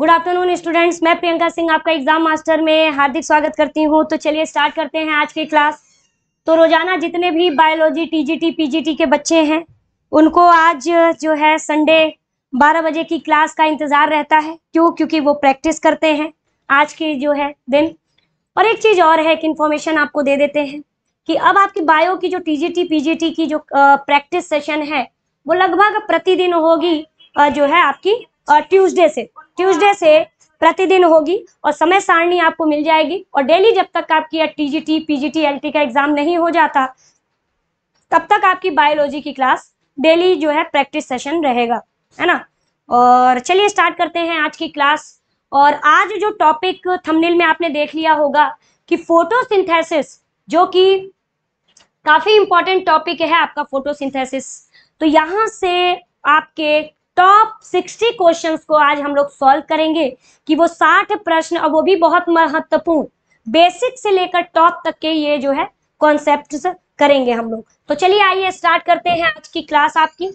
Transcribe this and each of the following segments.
Good afternoon students मैं प्रियंका सिंह आपका exam master में हार्दिक स्वागत करती हूँ तो चलिए स्टार्ट करते हैं आज की क्लास तो रोजाना जितने भी बायोलॉजी टीजीटी पीजीटी के बच्चे हैं उनको आज जो है संडे 12 बजे की क्लास का इंतज़ार रहता है क्यों क्योंकि वो प्रैक्टिस करते हैं आज की जो है दिन और एक चीज़ और है एक इन्फॉर्मेशन आपको दे देते हैं कि अब आपकी बायो की जो टी जी की जो प्रैक्टिस सेशन है वो लगभग प्रतिदिन होगी जो है आपकी ट्यूसडे से ट्यूसडे से प्रतिदिन होगी और समय सारणी आपको मिल जाएगी और डेली जब तक आपकी टीजीटी पीजीटी एलटी का एग्जाम नहीं हो जाता तब तक आपकी बायोलॉजी की क्लास डेली जो है प्रैक्टिस सेशन रहेगा है ना और चलिए स्टार्ट करते हैं आज की क्लास और आज जो टॉपिक थंबनेल में आपने देख लिया होगा कि फोटोसिंथेसिस जो कि काफ़ी इंपॉर्टेंट टॉपिक है आपका फोटोसिंथेसिस तो यहाँ से आपके टॉप सिक्सटी क्वेश्चन को आज हम लोग सॉल्व करेंगे कि वो साठ प्रश्न और वो भी बहुत महत्वपूर्ण बेसिक से लेकर टॉप तक के ये जो है कॉन्सेप्ट करेंगे हम लोग तो चलिए आइए स्टार्ट करते हैं आज की क्लास आपकी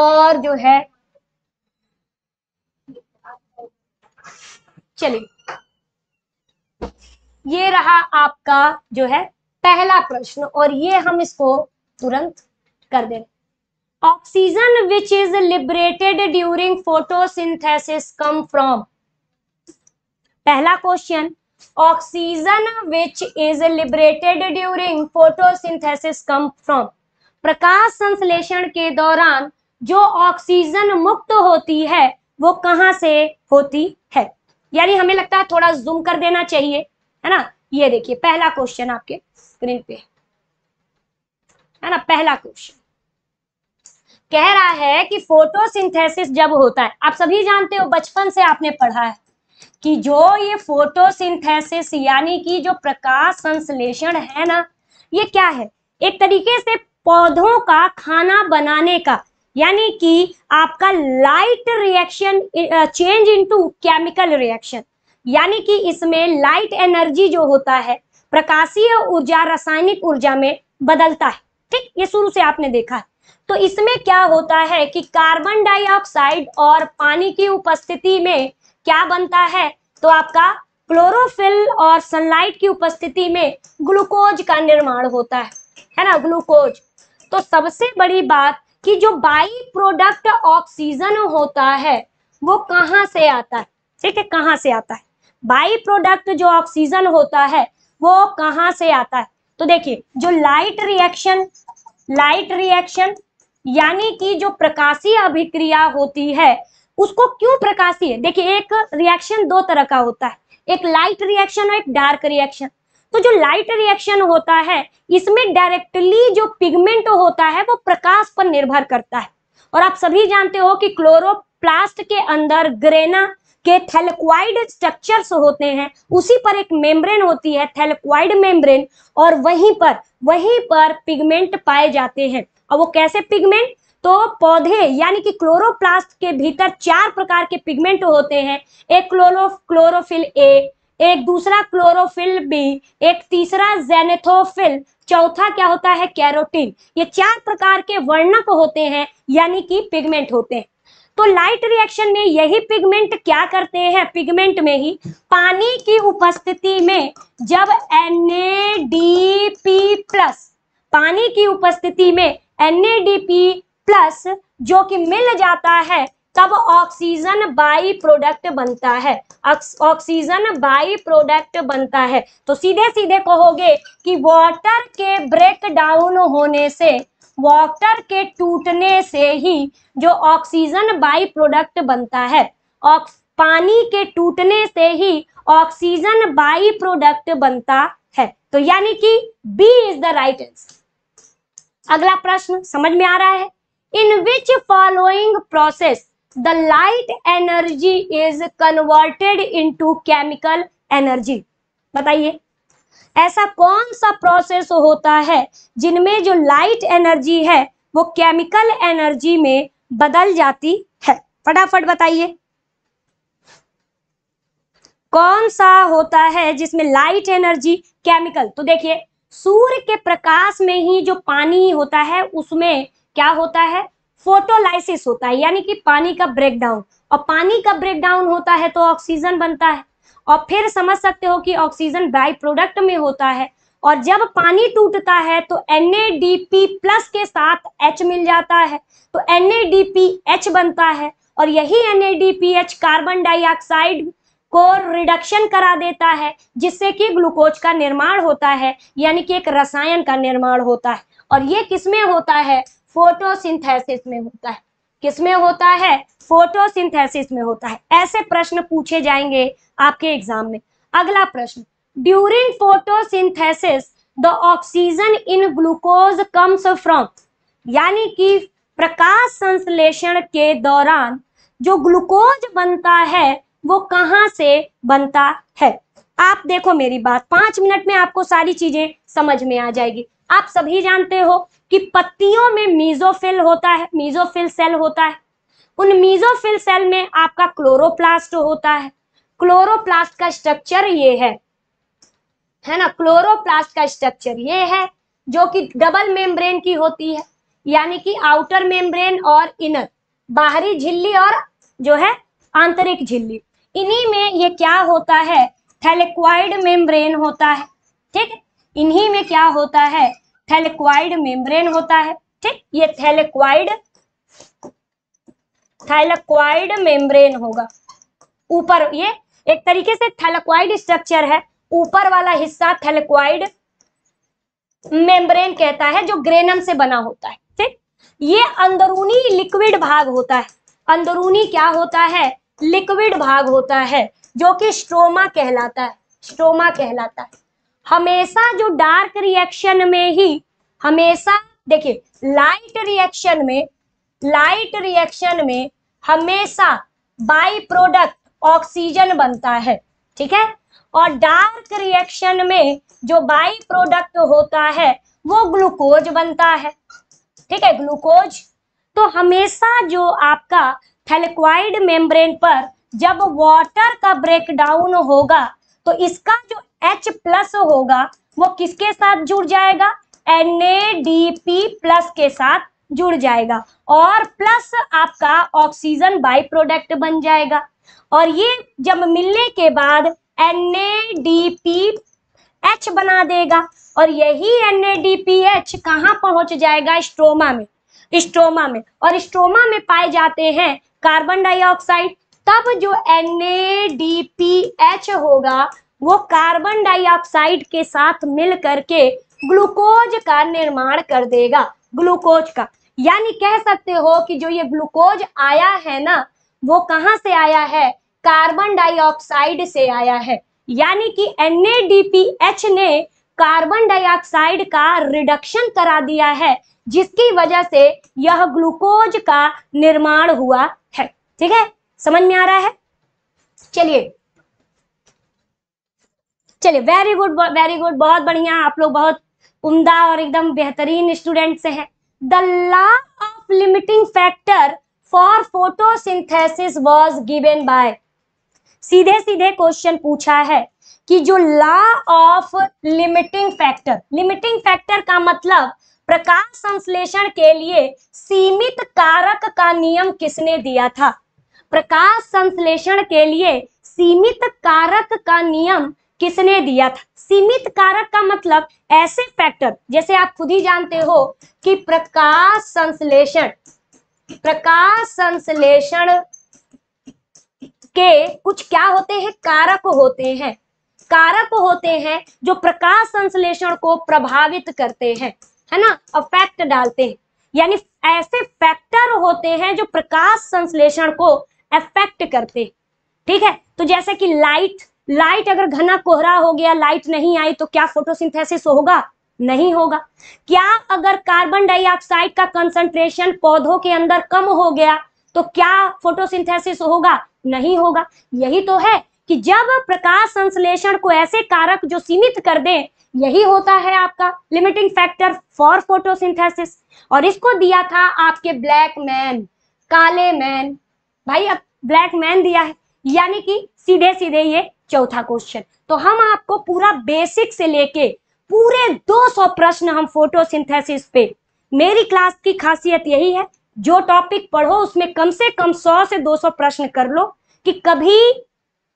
और जो है चलिए ये रहा आपका जो है पहला प्रश्न और ये हम इसको तुरंत कर दे oxygen which is liberated during photosynthesis come from पहला question oxygen which is liberated during photosynthesis come from प्रकाश संश्लेषण के दौरान जो ऑक्सीजन मुक्त होती है वो कहां से होती है यानी हमें लगता है थोड़ा जूम कर देना चाहिए है ना ये देखिए पहला क्वेश्चन आपके स्क्रीन पे है ना पहला क्वेश्चन कह रहा है कि फोटोसिंथेसिस जब होता है आप सभी जानते हो बचपन से आपने पढ़ा है कि जो ये फोटोसिंथेसिस यानी कि जो प्रकाश संश्लेषण है ना ये क्या है एक तरीके से पौधों का खाना बनाने का यानी कि आपका light reaction change into chemical reaction यानी कि इसमें लाइट एनर्जी जो होता है प्रकाशीय ऊर्जा रासायनिक ऊर्जा में बदलता है ठीक ये शुरू से आपने देखा है तो इसमें क्या होता है कि कार्बन डाइऑक्साइड और पानी की उपस्थिति में क्या बनता है तो आपका क्लोरोफिल और सनलाइट की उपस्थिति में ग्लूकोज का निर्माण होता है है ना ग्लूकोज तो सबसे बड़ी बात कि जो बाई प्रोडक्ट ऑक्सीजन होता है वो कहाँ से आता है ठीक है कहाँ से आता है बाई प्रोडक्ट जो ऑक्सीजन होता है वो कहाँ से आता है तो देखिए जो लाइट रिएक्शन लाइट रिएक्शन यानी कि जो प्रकाशीय अभिक्रिया होती है उसको क्यों प्रकाशीय देखिए एक रिएक्शन दो तरह का होता है एक लाइट रिएक्शन और एक डार्क रिएक्शन तो जो लाइट रिएक्शन होता है इसमें डायरेक्टली जो पिगमेंट होता है वो प्रकाश पर निर्भर करता है और आप सभी जानते हो कि क्लोरोप्लास्ट के अंदर ग्रेना के थैलक्वाइड स्ट्रक्चर्स होते हैं उसी पर एक मेम्ब्रेन होती है थैलक्वाइड मेम्ब्रेन और वहीं पर वहीं पर पिगमेंट पाए जाते हैं और वो कैसे पिगमेंट तो पौधे यानी कि क्लोरोप्लास्ट के भीतर चार प्रकार के पिगमेंट होते हैं एक क्लोरो क्लोरोफिल ए एक दूसरा क्लोरोफिल बी एक तीसरा जेनेथोफिल चौथा क्या होता है कैरोटीन ये चार प्रकार के वर्णक होते हैं यानी कि पिगमेंट होते हैं तो लाइट रिएक्शन में यही पिगमेंट क्या करते हैं पिगमेंट में ही पानी की उपस्थिति में जब एन प्लस पानी की उपस्थिति में एन प्लस जो कि मिल जाता है तब ऑक्सीजन बाई प्रोडक्ट बनता है ऑक्सीजन बाई प्रोडक्ट बनता है तो सीधे सीधे कहोगे कि वाटर के ब्रेक डाउन होने से वाटर के टूटने से ही जो ऑक्सीजन बाई प्रोडक्ट बनता है पानी के टूटने से ही ऑक्सीजन बाई प्रोडक्ट बनता है तो यानी कि B is the right answer अगला प्रश्न समझ में आ रहा है in which following process the light energy is converted into chemical energy बताइए ऐसा कौन सा प्रोसेस होता है जिनमें जो लाइट एनर्जी है वो केमिकल एनर्जी में बदल जाती है फटाफट बताइए कौन सा होता है जिसमें लाइट एनर्जी केमिकल तो देखिए सूर्य के प्रकाश में ही जो पानी होता है उसमें क्या होता है फोटोलाइसिस होता है यानी कि पानी का ब्रेकडाउन और पानी का ब्रेकडाउन होता है तो ऑक्सीजन बनता है और फिर समझ सकते हो कि ऑक्सीजन बाई प्रोडक्ट में होता है और जब पानी टूटता है तो एन प्लस के साथ एच मिल जाता है तो एच बनता है और यही एन कार्बन डाइऑक्साइड को रिडक्शन करा देता है जिससे कि ग्लूकोज का निर्माण होता है यानी कि एक रसायन का निर्माण होता है और ये किसमें होता है फोटोसिंथेसिस में होता है किसमें होता है फोटोसिंथेसिस में होता है ऐसे प्रश्न पूछे जाएंगे आपके एग्जाम में अगला प्रश्न during photosynthesis the oxygen in glucose comes from यानी कि प्रकाश संश्लेषण के दौरान जो ग्लूकोज बनता है वो कहाँ से बनता है आप देखो मेरी बात पांच मिनट में आपको सारी चीजें समझ में आ जाएगी आप सभी जानते हो कि पत्तियों में मीजोफिल होता है मीजोफिल सेल होता है उन मीजोफिल सेल में आपका क्लोरोप्लास्ट होता है क्लोरोप्लास्ट का स्ट्रक्चर ये है है ना क्लोरोप्लास्ट का स्ट्रक्चर ये है जो कि डबल मेम्ब्रेन की होती है यानी कि आउटर मेम्ब्रेन और इनर बाहरी झिल्ली और जो है आंतरिक झिल्ली इन्हीं में ये क्या होता है थैलेक्वाइड मेम्ब्रेन होता है ठीक इन्हीं में क्या होता है थैलेक्वाइड मेम्ब्रेन होता है ठीक ये थैलेक्वाइड थैलेक्वाइड मेम्ब्रेन होगा ऊपर ये एक तरीके से थैलेक्वाइड स्ट्रक्चर है ऊपर वाला हिस्सा थैलेक्वाइड मेम्ब्रेन कहता है जो ग्रेनम से बना होता है ठीक ये अंदरूनी लिक्विड भाग होता है अंदरूनी क्या होता है लिक्विड भाग होता है जो कि स्ट्रोमा कहलाता है स्ट्रोमा कहलाता है हमेशा जो डार्क रिएक्शन में ही हमेशा देखिए लाइट रिएक्शन में लाइट रिएक्शन में हमेशा बाई प्रोडक्ट ऑक्सीजन बनता है ठीक है और डार्क रिएक्शन में जो बाई प्रोडक्ट होता है वो ग्लूकोज बनता है ठीक है ग्लूकोज तो हमेशा जो आपका थैलेक्वाइड मेम्ब्रेन पर जब वाटर का ब्रेकडाउन होगा तो इसका जो H प्लस होगा वो किसके साथ जुड़ जाएगा एन पी प्लस के साथ जुड़ जाएगा और प्लस आपका ऑक्सीजन बाई प्रोडक्ट बन जाएगा और ये जब मिलने के बाद एन पी एच बना देगा और यही एन एच कहाँ पहुंच जाएगा स्ट्रोमा में स्ट्रोमा में और स्ट्रोमा में पाए जाते हैं कार्बन डाइऑक्साइड तब जो एन होगा वो कार्बन डाइऑक्साइड के साथ मिल करके ग्लूकोज का निर्माण कर देगा ग्लूकोज का यानी कह सकते हो कि जो ये ग्लूकोज आया है ना वो कहाँ से आया है कार्बन डाइऑक्साइड से आया है यानी कि एन ने कार्बन डाइऑक्साइड का रिडक्शन करा दिया है जिसकी वजह से यह ग्लूकोज का निर्माण हुआ है ठीक है समझ में आ रहा है चलिए चलिए वेरी गुड वेरी गुड बहुत बढ़िया आप लोग बहुत उम्दा और एकदम बेहतरीन स्टूडेंट से हैं the law of limiting factor for photosynthesis was given by सीधे सीधे क्वेश्चन पूछा है कि जो law of limiting factor limiting factor का मतलब प्रकाश संश्लेषण के लिए सीमित कारक का नियम किसने दिया था प्रकाश संश्लेषण के लिए सीमित कारक का नियम किसने दिया था सीमित कारक का मतलब ऐसे फैक्टर जैसे आप खुद ही जानते हो कि प्रकाश संश्लेषण प्रकाश संश्लेषण के कुछ क्या होते हैं कारक होते हैं कारक होते हैं जो प्रकाश संश्लेषण को प्रभावित करते हैं है ना अफेक्ट डालते हैं यानी ऐसे फैक्टर होते हैं जो प्रकाश संश्लेषण को अफेक्ट करते ठीक है तो जैसे कि लाइट लाइट अगर घना कोहरा हो गया लाइट नहीं आई तो क्या फोटोसिंथेसिस होगा नहीं होगा क्या अगर कार्बन डाइऑक्साइड का कंसंट्रेशन पौधों के अंदर कम हो गया तो क्या फोटोसिंथेसिस होगा नहीं होगा यही तो है कि जब प्रकाश संश्लेषण को ऐसे कारक जो सीमित कर दे यही होता है आपका लिमिटिंग फैक्टर फॉर फोटोसिंथेसिस और इसको दिया था आपके ब्लैक मैन काले मैन भाई अब ब्लैक मैन दिया है यानी कि सीधे सीधे ये चौथा क्वेश्चन तो हम आपको पूरा बेसिक से लेके पूरे 200 प्रश्न हम फोटोसिंथेसिस पे मेरी क्लास की खासियत यही है जो टॉपिक पढ़ो उसमें कम से कम 100 से 200 प्रश्न कर लो कि कभी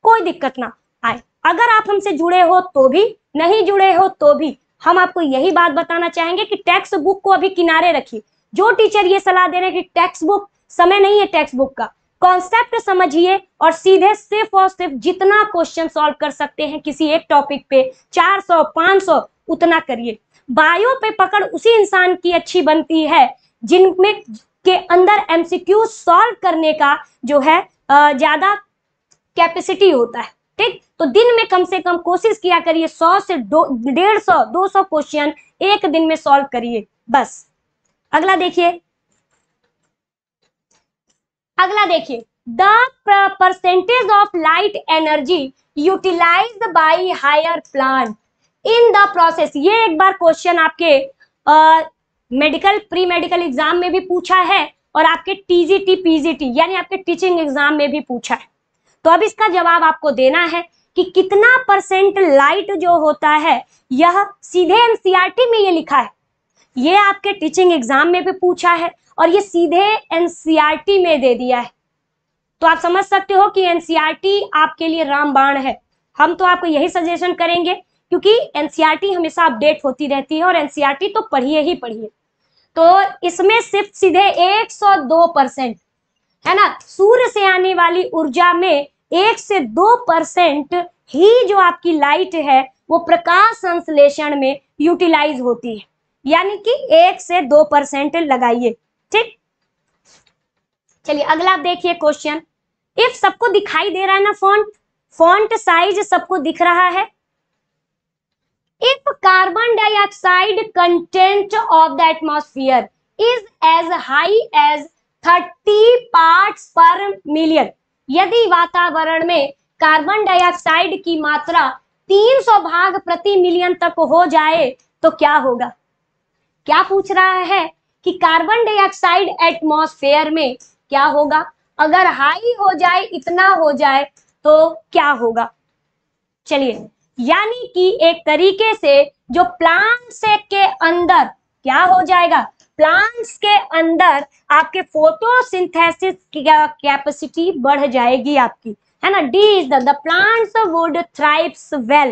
कोई दिक्कत ना आए अगर आप हमसे जुड़े हो तो भी नहीं जुड़े हो तो भी हम आपको यही बात बताना चाहेंगे कि टेक्स बुक को अभी किनारे रखिए जो टीचर ये सलाह दे रहे हैं कि टेक्स बुक समय नहीं है टेक्स बुक का कॉन्सेप्ट समझिए और सीधे सिर्फ और सिर्फ जितना क्वेश्चन सॉल्व कर सकते हैं किसी एक टॉपिक पे 400 500 उतना करिए बायो पे पकड़ उसी इंसान की अच्छी बनती है जिनमें के अंदर एमसीक्यू सॉल्व करने का जो है ज्यादा कैपेसिटी होता है ठीक तो दिन में कम से कम कोशिश किया करिए सौ से डेढ़ सौ दो सौ क्वेश्चन एक दिन में सॉल्व करिए बस अगला देखिए अगला देखिए the percentage of light energy utilize by higher plant in the process ये एक बार क्वेश्चन आपके मेडिकल प्री मेडिकल एग्जाम में भी पूछा है और आपके टीजीटी पीजीटी यानी आपके टीचिंग एग्जाम में भी पूछा है तो अब इसका जवाब आपको देना है कि कितना परसेंट लाइट जो होता है यह सीधे एनसीईआरटी में ये लिखा है ये आपके टीचिंग एग्जाम में भी पूछा है और ये सीधे एनसीईआरटी में दे दिया है तो आप समझ सकते हो कि एनसीईआरटी आपके लिए रामबाण है हम तो आपको यही सजेशन करेंगे क्योंकि एनसीईआरटी हमेशा अपडेट होती रहती है और एनसीईआरटी तो पढ़िए ही पढ़िए तो इसमें सिर्फ सीधे दो परसेंट है ना सूर्य से आने वाली ऊर्जा में एक से दो परसेंट ही जो आपकी लाइट है वो प्रकाश संश्लेषण में यूटिलाइज होती है यानी कि एक से दो परसेंट लगाइए ठीक चलिए अगला आप देखिए क्वेश्चन इफ सबको दिखाई दे रहा है ना फॉन्ट फॉन्ट साइज सबको दिख रहा है if carbon dioxide content of the atmosphere is as high as thirty part per million यदि वातावरण में कार्बन डाइऑक्साइड की मात्रा 300 भाग प्रति मिलियन तक हो जाए तो क्या होगा क्या पूछ रहा है कि कार्बन डाइऑक्साइड एटमॉस्फेयर में क्या होगा अगर हाई हो जाए इतना हो जाए तो क्या होगा चलिए यानी कि एक तरीके से जो प्लांट से के अंदर क्या हो जाएगा प्लांट्स के अंदर आपके फोटोसिंथेसिस की कैपेसिटी बढ़ जाएगी आपकी है ना D is the plants would thrives well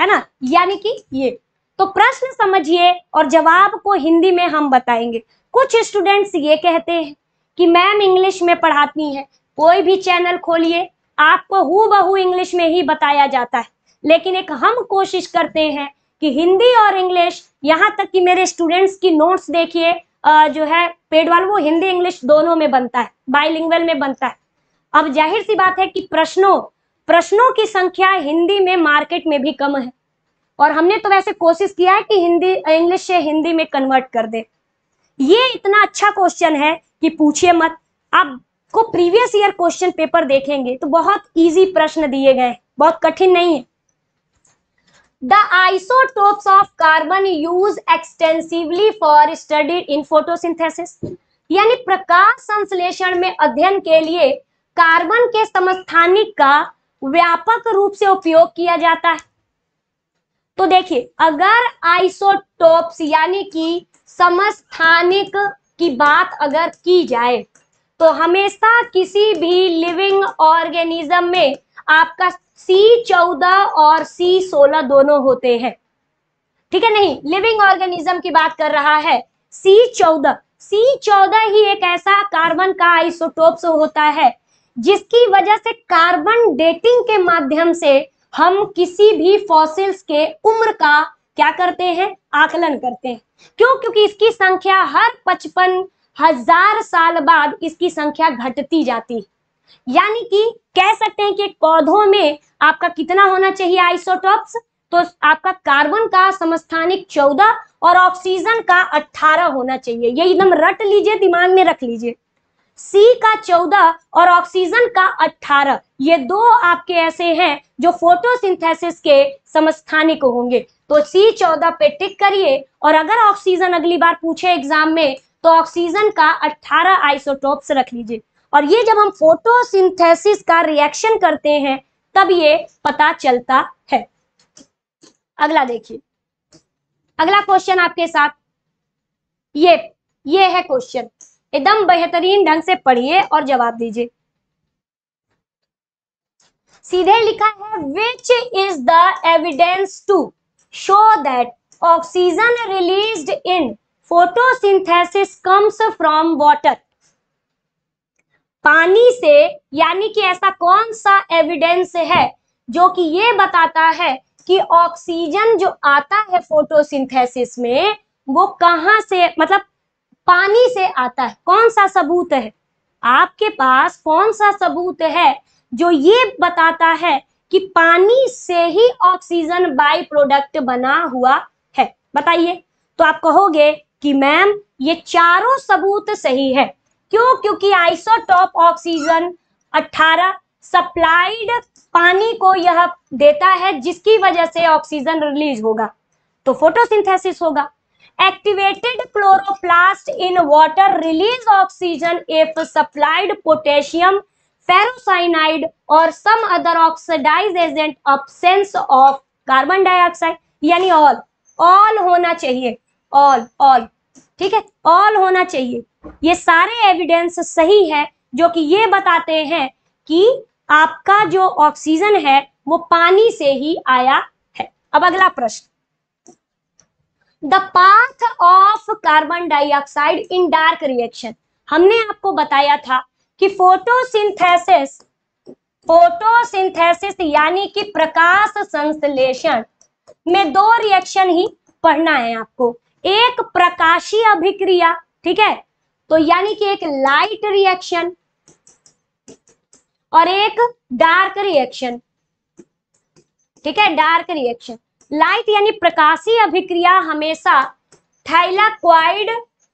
है ना यानी कि ये तो प्रश्न समझिए और जवाब को हिंदी में हम बताएंगे कुछ स्टूडेंट्स ये कहते हैं कि मैम इंग्लिश में पढ़ाती है कोई भी चैनल खोलिए आपको हु बहू इंग्लिश में ही बताया जाता है लेकिन एक हम कोशिश करते हैं कि हिंदी और इंग्लिश यहाँ तक कि मेरे स्टूडेंट्स की नोट्स देखिए जो है पेड वाल वो हिंदी इंग्लिश दोनों में बनता है बाइलिंगल में बनता है अब जाहिर सी बात है कि प्रश्नों प्रश्नों की संख्या हिंदी में मार्केट में भी कम है और हमने तो वैसे कोशिश किया है कि हिंदी इंग्लिश से हिंदी में कन्वर्ट कर दे ये इतना अच्छा क्वेश्चन है कि पूछिए मत आप को प्रीवियस ईयर क्वेश्चन पेपर देखेंगे तो बहुत इजी प्रश्न दिए गए बहुत कठिन नहीं है the isotopes of carbon used extensively for study in photosynthesis यानी प्रकाश संश्लेषण में अध्ययन के लिए कार्बन के समस्थानिक का व्यापक रूप से उपयोग किया जाता है तो देखिए अगर आइसोटोप्स यानी कि समस्थानिक की बात अगर की जाए तो हमेशा किसी भी लिविंग ऑर्गेनिज्म में आपका सी चौदह और सी सोलह दोनों होते हैं ठीक है नहीं लिविंग ऑर्गेनिज्म की बात कर रहा है सी चौदह सी चौदह ही एक ऐसा कार्बन का आइसोटोप होता है जिसकी वजह से कार्बन डेटिंग के माध्यम से हम किसी भी फॉसिल्स के उम्र का क्या करते हैं आकलन करते हैं क्यों क्योंकि इसकी संख्या हर पचपन हजार साल बाद इसकी संख्या घटती जाती है यानी कि कह सकते हैं कि पौधों में आपका कितना होना चाहिए आइसोटॉप्स तो आपका कार्बन का समस्थानिक चौदह और ऑक्सीजन का अठारह होना चाहिए ये एकदम रट लीजिए दिमाग में रख लीजिए सी का चौदह और ऑक्सीजन का अठारह ये दो आपके ऐसे हैं जो फोटोसिंथेसिस के समस्थानिक होंगे तो सी चौदह पे टिक करिए और अगर ऑक्सीजन अगली बार पूछे एग्जाम में तो ऑक्सीजन का 18 आइसोटोप्स रख लीजिए और ये जब हम फोटोसिंथेसिस का रिएक्शन करते हैं तब ये पता चलता है अगला देखिए अगला क्वेश्चन आपके साथ ये ये है क्वेश्चन एकदम बेहतरीन ढंग से पढ़िए और जवाब दीजिए सीधे लिखा है which is the evidence to show that oxygen released in photosynthesis comes from water पानी से यानी कि ऐसा कौन सा एविडेंस है जो कि ये बताता है कि ऑक्सीजन जो आता है फोटोसिंथेसिस में वो कहाँ से मतलब पानी से आता है कौन सा सबूत है आपके पास कौन सा सबूत है जो ये बताता है कि पानी से ही ऑक्सीजन बाय प्रोडक्ट बना हुआ है बताइए तो आप कहोगे कि मैम ये चारों सबूत सही है क्यों क्योंकि आइसोटॉप ऑक्सीजन 18 सप्लाइड पानी को यह देता है जिसकी वजह से ऑक्सीजन रिलीज होगा तो फोटोसिंथेसिस होगा activated chloroplast in water release oxygen if supplied potassium ferrocyanide और some other oxidize agent absence of carbon dioxide यानी ऑल ऑल होना चाहिए ऑल ऑल ठीक है ऑल होना चाहिए ये सारे एविडेंस सही है जो कि ये बताते हैं कि आपका जो ऑक्सीजन है वो पानी से ही आया है अब अगला प्रश्न the path of carbon dioxide in dark reaction हमने आपको बताया था कि फोटोसिंथेसिस फोटोसिंथेसिस यानी कि प्रकाश संश्लेषण में दो रिएक्शन ही पढ़ना है आपको एक प्रकाशीय अभिक्रिया ठीक है तो यानी कि एक लाइट रिएक्शन और एक डार्क रिएक्शन ठीक है डार्क रिएक्शन लाइट यानी प्रकाशीय अभिक्रिया हमेशा थैलाक्वाइड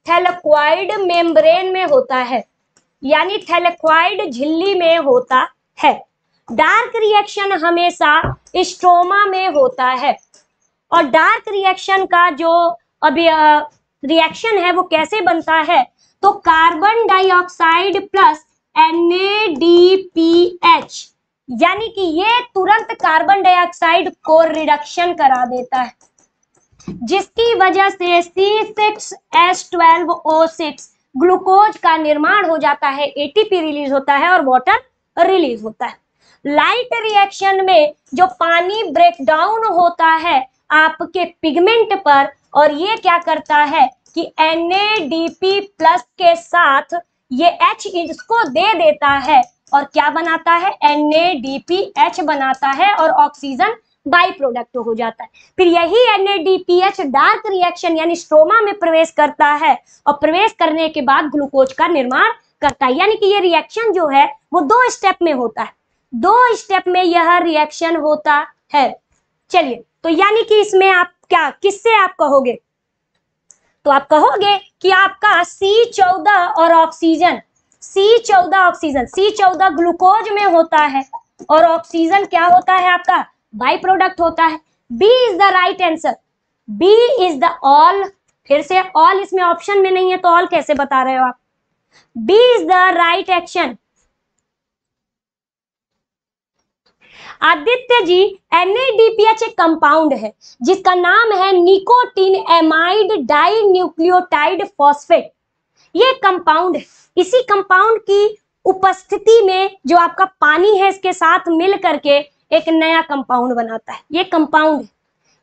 थैलाक्वाइड मेम्ब्रेन में होता है यानी थैलाक्वाइड झिल्ली में होता है डार्क रिएक्शन हमेशा स्ट्रोमा में होता है और डार्क रिएक्शन का जो अभी रिएक्शन है वो कैसे बनता है तो कार्बन डाइऑक्साइड प्लस NADPH यानी कि ये तुरंत कार्बन डाइऑक्साइड को रिडक्शन करा देता है जिसकी वजह से C6H12O6 ग्लूकोज का निर्माण हो जाता है एटीपी रिलीज होता है और वाटर रिलीज होता है लाइट रिएक्शन में जो पानी ब्रेक डाउन होता है आपके पिगमेंट पर और ये क्या करता है कि एन प्लस के साथ ये H इसको दे देता है और क्या बनाता है एन बनाता है और ऑक्सीजन बाई प्रोडक्ट हो जाता है फिर यही एन डार्क रिएक्शन यानी स्ट्रोमा में प्रवेश करता है और प्रवेश करने के बाद ग्लूकोज का निर्माण करता है यानी कि ये रिएक्शन जो है वो दो स्टेप में होता है दो स्टेप में यह रिएक्शन होता है चलिए तो यानी कि इसमें आप क्या किससे आप कहोगे तो आप कहोगे कि आपका सी चौदह और ऑक्सीजन सी चौदह ऑक्सीजन सी चौदह ग्लूकोज में होता है और ऑक्सीजन क्या होता है आपका बाई प्रोडक्ट होता है B is the right answer B is the all फिर से ऑल इसमें ऑप्शन में नहीं है तो ऑल कैसे बता रहे हो आप B is the right action Aditya ji H एक कंपाउंड है जिसका नाम है nicotinamide dinucleotide phosphate ये कंपाउंड इसी कंपाउंड की उपस्थिति में जो आपका पानी है इसके साथ मिल करके एक नया कंपाउंड बनाता है ये कंपाउंड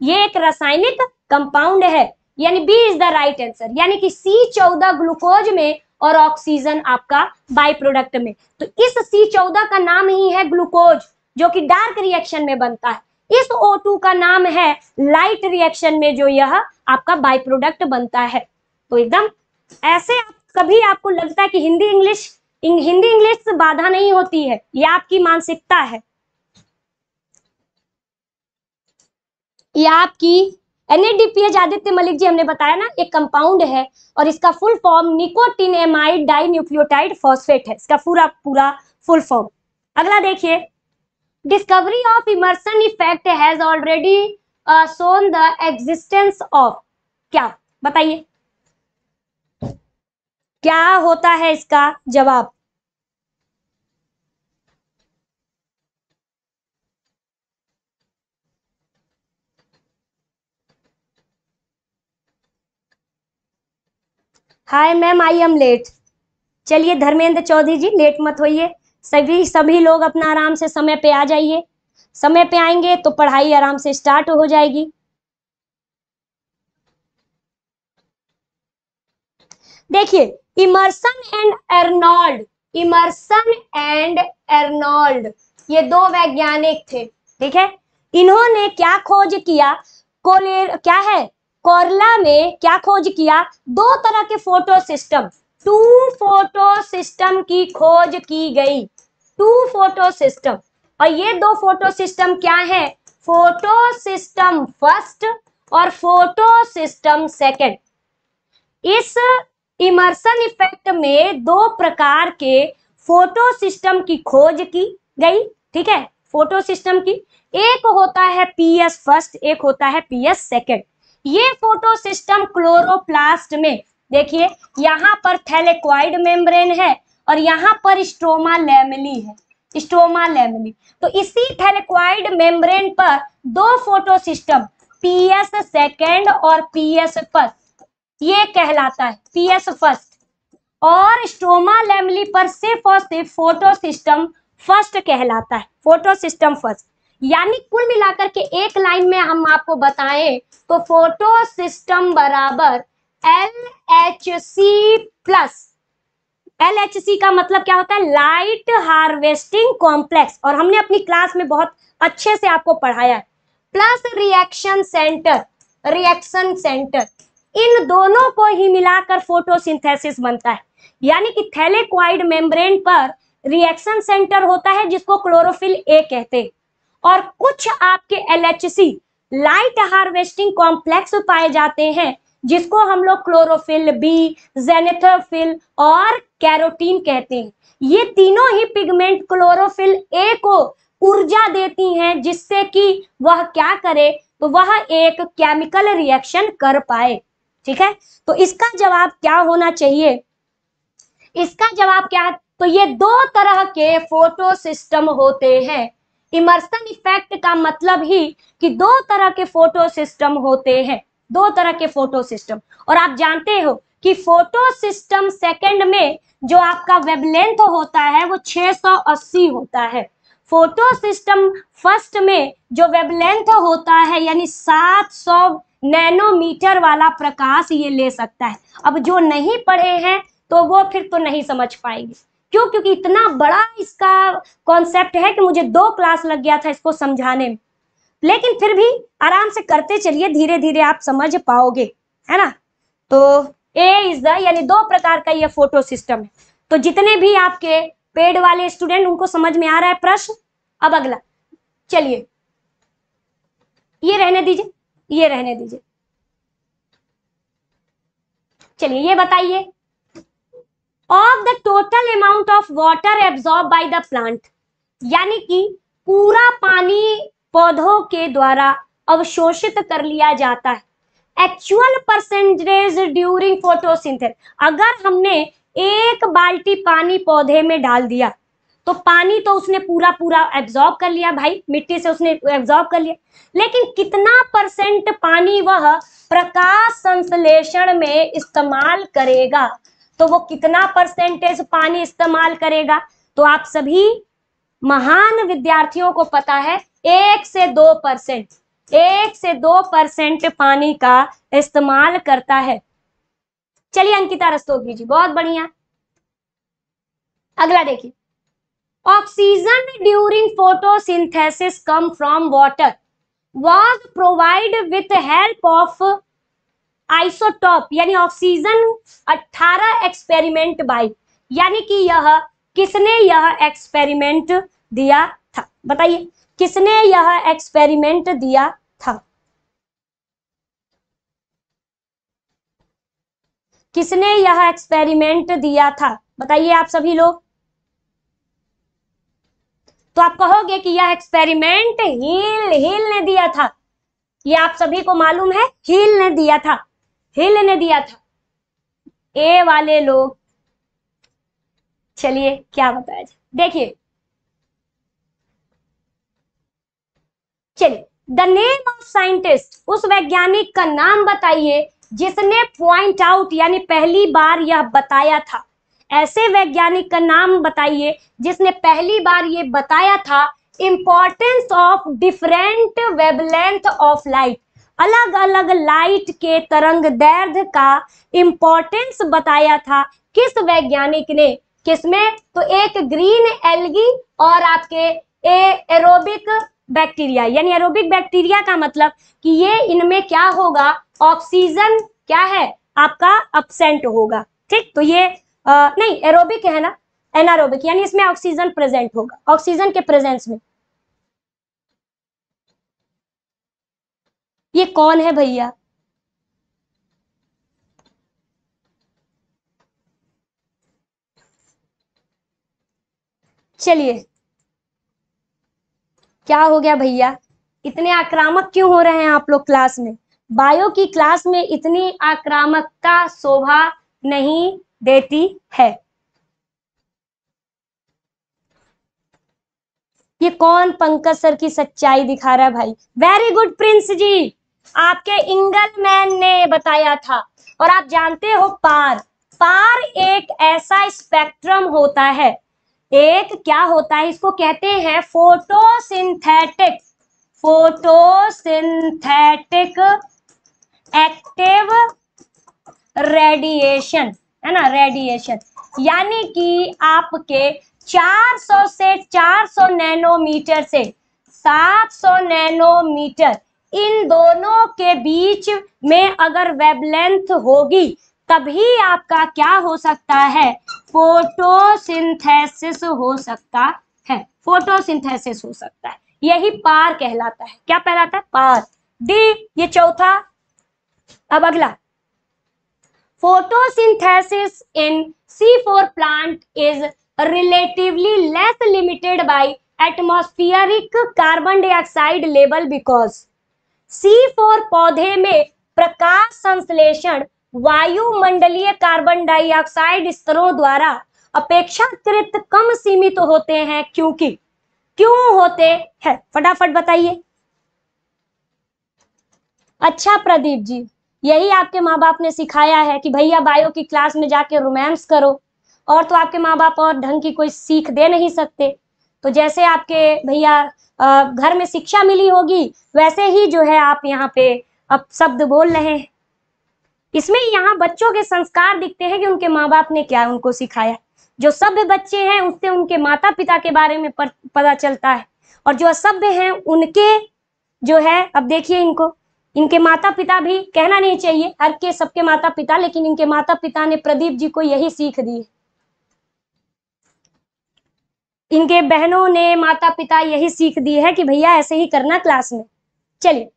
ये एक रासायनिक कंपाउंड है यानी B is the right answer यानी कि सी चौदह ग्लूकोज में और ऑक्सीजन आपका बाई प्रोडक्ट में तो इस सी चौदह का नाम ही है ग्लूकोज जो कि डार्क रिएक्शन में बनता है इस O2 का नाम है लाइट रिएक्शन में जो यह आपका बाई प्रोडक्ट बनता है तो एकदम ऐसे आप, कभी आपको लगता है कि हिंदी इंग्लिश हिंदी इंग्लिश से बाधा नहीं होती है यह आपकी मानसिकता है यह आपकी एनएडीपीएच आदित्य मलिक जी हमने बताया ना एक कंपाउंड है और इसका full form nicotinamide dinucleotide phosphate है इसका पूरा पूरा फुल फॉर्म अगला देखिए discovery of Emerson effect has already shown the existence of क्या बताइए क्या होता है इसका जवाब hi ma'am I am late चलिए धर्मेंद्र चौधरी जी लेट मत होइए सभी सभी लोग अपना आराम से समय पे आ जाइए समय पे आएंगे तो पढ़ाई आराम से स्टार्ट हो जाएगी देखिए Emerson and Arnold Emerson and Arnold ये दो वैज्ञानिक थे ठीक है इन्होंने क्या खोज किया कोले क्या है कोरला में क्या खोज किया दो तरह के photosystem two photosystem की खोज की गई टू फोटो सिस्टम और ये दो फोटो सिस्टम क्या है फोटो सिस्टम फर्स्ट और फोटो सिस्टम सेकेंड इस इमर्सन इफेक्ट में दो प्रकार के फोटो सिस्टम की खोज की गई ठीक है फोटो सिस्टम की एक होता है पीएस फर्स्ट एक होता है पीएस सेकेंड ये फोटो सिस्टम क्लोरोप्लास्ट में देखिए यहाँ पर थैलेक्वाइड मेम्ब्रेन है और यहाँ पर स्ट्रोमा लेमली है स्ट्रोमा लेमली तो इसी थैलेक्वाइड मेम्ब्रेन पर दो फोटो सिस्टम पीएस सेकेंड और पीएस फर्स्ट ये कहलाता है पीएस फर्स्ट और स्ट्रोमा लेमली पर सिर्फ और सिर्फ फोटो सिस्टम फर्स्ट कहलाता है फोटो सिस्टम फर्स्ट यानी कुल मिलाकर के एक लाइन में हम आपको बताएं तो फोटो सिस्टम बराबर L H C plus LHC का मतलब क्या होता है लाइट हार्वेस्टिंग कॉम्प्लेक्स और हमने अपनी क्लास में बहुत अच्छे से आपको पढ़ाया है plus reaction centre reaction centre इन दोनों को ही मिलाकर फोटोसिंथेसिस बनता है यानी कि थैलेक्वाइड मेम्ब्रेन पर रिएक्शन सेंटर होता है जिसको क्लोरोफिल ए कहते हैं और कुछ आपके सी लाइट हार्वेस्टिंग कॉम्प्लेक्स पाए जाते हैं जिसको हम लोग क्लोरोफिल बी जेनेथोफिल और कैरोटीन कहते हैं ये तीनों ही पिगमेंट क्लोरोफिल ए को ऊर्जा देती हैं जिससे कि वह क्या करे तो वह एक केमिकल रिएक्शन कर पाए ठीक है तो इसका जवाब क्या होना चाहिए इसका जवाब क्या तो ये दो तरह के फोटो सिस्टम होते हैं इमर्सन इफेक्ट का मतलब ही कि दो तरह के फोटो सिस्टम होते हैं दो तरह के फोटो सिस्टम और आप जानते हो कि फोटो सिस्टम सेकंड में जो आपका वेबलेंथ होता है वो 680 होता है फोटो सिस्टम फर्स्ट में जो वेबलेंथ होता है यानी 700 नैनोमीटर वाला प्रकाश ये ले सकता है अब जो नहीं पढ़े हैं तो वो फिर तो नहीं समझ पाएंगे क्यों क्योंकि इतना बड़ा इसका कॉन्सेप्ट है कि मुझे दो क्लास लग गया था इसको समझाने में लेकिन फिर भी आराम से करते चलिए धीरे धीरे आप समझ पाओगे है ना तो ए इज द यानी दो प्रकार का ये फोटो सिस्टम है तो जितने भी आपके पेड वाले स्टूडेंट उनको समझ में आ रहा है प्रश्न अब अगला चलिए ये रहने दीजिए ये रहने दीजिए चलिए ये बताइए of the total amount of water absorb by the plant यानी कि पूरा पानी पौधों के द्वारा अवशोषित कर लिया जाता है एक्चुअल परसेंटेज ड्यूरिंग फोटोसिंथेसिस अगर हमने एक बाल्टी पानी पौधे में डाल दिया तो पानी तो उसने पूरा पूरा एब्जॉर्ब कर लिया भाई मिट्टी से उसने एब्जॉर्ब कर लिया लेकिन कितना परसेंट पानी वह प्रकाश संश्लेषण में इस्तेमाल करेगा तो वो कितना परसेंटेज पानी इस्तेमाल करेगा तो आप सभी महान विद्यार्थियों को पता है एक से दो परसेंट एक से दो परसेंट पानी का इस्तेमाल करता है चलिए अंकिता रस्तोगी जी बहुत बढ़िया अगला देखिए oxygen during photosynthesis come from water was provide with help of isotope यानी ऑक्सीजन 18 एक्सपेरिमेंट बाई यानी कि यह किसने यह एक्सपेरिमेंट दिया था बताइए किसने यह एक्सपेरिमेंट दिया था किसने यह एक्सपेरिमेंट दिया था बताइए आप सभी लोग तो आप कहोगे कि यह एक्सपेरिमेंट हिल हिल ने दिया था ये आप सभी को मालूम है हिल ने दिया था हिल ने दिया था ए वाले लोग चलिए क्या बताया जाए देखिए चलिए द नेम ऑफ साइंटिस्ट उस वैज्ञानिक का नाम बताइए जिसने पॉइंट आउट यानी पहली बार यह बताया था ऐसे वैज्ञानिक का नाम बताइए जिसने पहली बार ये बताया था importance of different wavelength of light अलग अलग लाइट के तरंग दैर्घ्य का इम्पोर्टेंस बताया था किस वैज्ञानिक ने किसमें तो एक ग्रीन एलगी और आपके ए एरोबिक बैक्टीरिया यानी एरोबिक बैक्टीरिया का मतलब कि ये इनमें क्या होगा ऑक्सीजन क्या है आपका अपसेंट होगा ठीक तो ये आ, नहीं एरोबिक है ना एनारोबिक यानी इसमें ऑक्सीजन प्रेजेंट होगा ऑक्सीजन के प्रेजेंस में ये कौन है भैया चलिए क्या हो गया भैया इतने आक्रामक क्यों हो रहे हैं आप लोग क्लास में बायो की क्लास में इतनी आक्रामकता शोभा नहीं देती है ये कौन पंकज सर की सच्चाई दिखा रहा है भाई वेरी गुड प्रिंस जी आपके इंगलमैन ने बताया था और आप जानते हो पार पार एक ऐसा स्पेक्ट्रम होता है एक क्या होता है इसको कहते हैं फोटोसिंथेटिक फोटोसिंथेटिक एक्टिव रेडिएशन है ना रेडिएशन यानी कि आपके 400 से 400 नैनोमीटर से 700 नैनोमीटर इन दोनों के बीच में अगर वेबलेंथ होगी तभी आपका क्या हो सकता है फोटोसिंथेसिस हो सकता है फोटोसिंथेसिस हो सकता है यही पार कहलाता है क्या कहलाता है पार डी ये चौथा अब अगला photosynthesis in C four plant is relatively less limited by atmospheric carbon dioxide level because C four पौधे में प्रकाश संश्लेषण वायुमंडलीय कार्बन डाइऑक्साइड स्तरों द्वारा अपेक्षाकृत कम सीमित तो होते हैं क्योंकि क्यों होते हैं फटाफट बताइए अच्छा प्रदीप जी यही आपके माँ बाप ने सिखाया है कि भैया बायो की क्लास में जाके रोमांस करो और तो आपके माँ बाप और ढंग की कोई सीख दे नहीं सकते तो जैसे आपके भैया घर में शिक्षा मिली होगी वैसे ही जो है आप यहाँ पे अब शब्द बोल रहे हैं इसमें यहाँ बच्चों के संस्कार दिखते हैं कि उनके माँ बाप ने क्या उनको सिखाया जो सभ्य बच्चे हैं उससे उनके माता पिता के बारे में पता चलता है और जो असभ्य हैं उनके जो है अब देखिए इनको इनके माता पिता भी कहना नहीं चाहिए हर के सबके माता पिता लेकिन इनके माता पिता ने प्रदीप जी को यही सीख दी इनके बहनों ने माता पिता यही सीख दी है कि भैया ऐसे ही करना क्लास में चलिए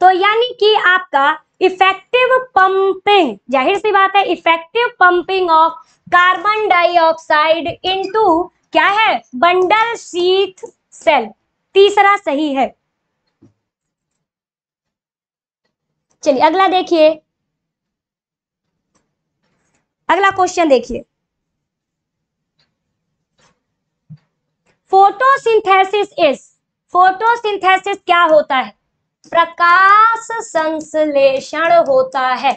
तो यानी कि आपका इफेक्टिव पंपिंग जाहिर सी बात है effective pumping of carbon dioxide into क्या है बंडल सीथ सेल तीसरा सही है चलिए अगला देखिए अगला क्वेश्चन देखिए फोटोसिंथेसिस इज फोटोसिंथेसिस क्या होता है प्रकाश संश्लेषण होता है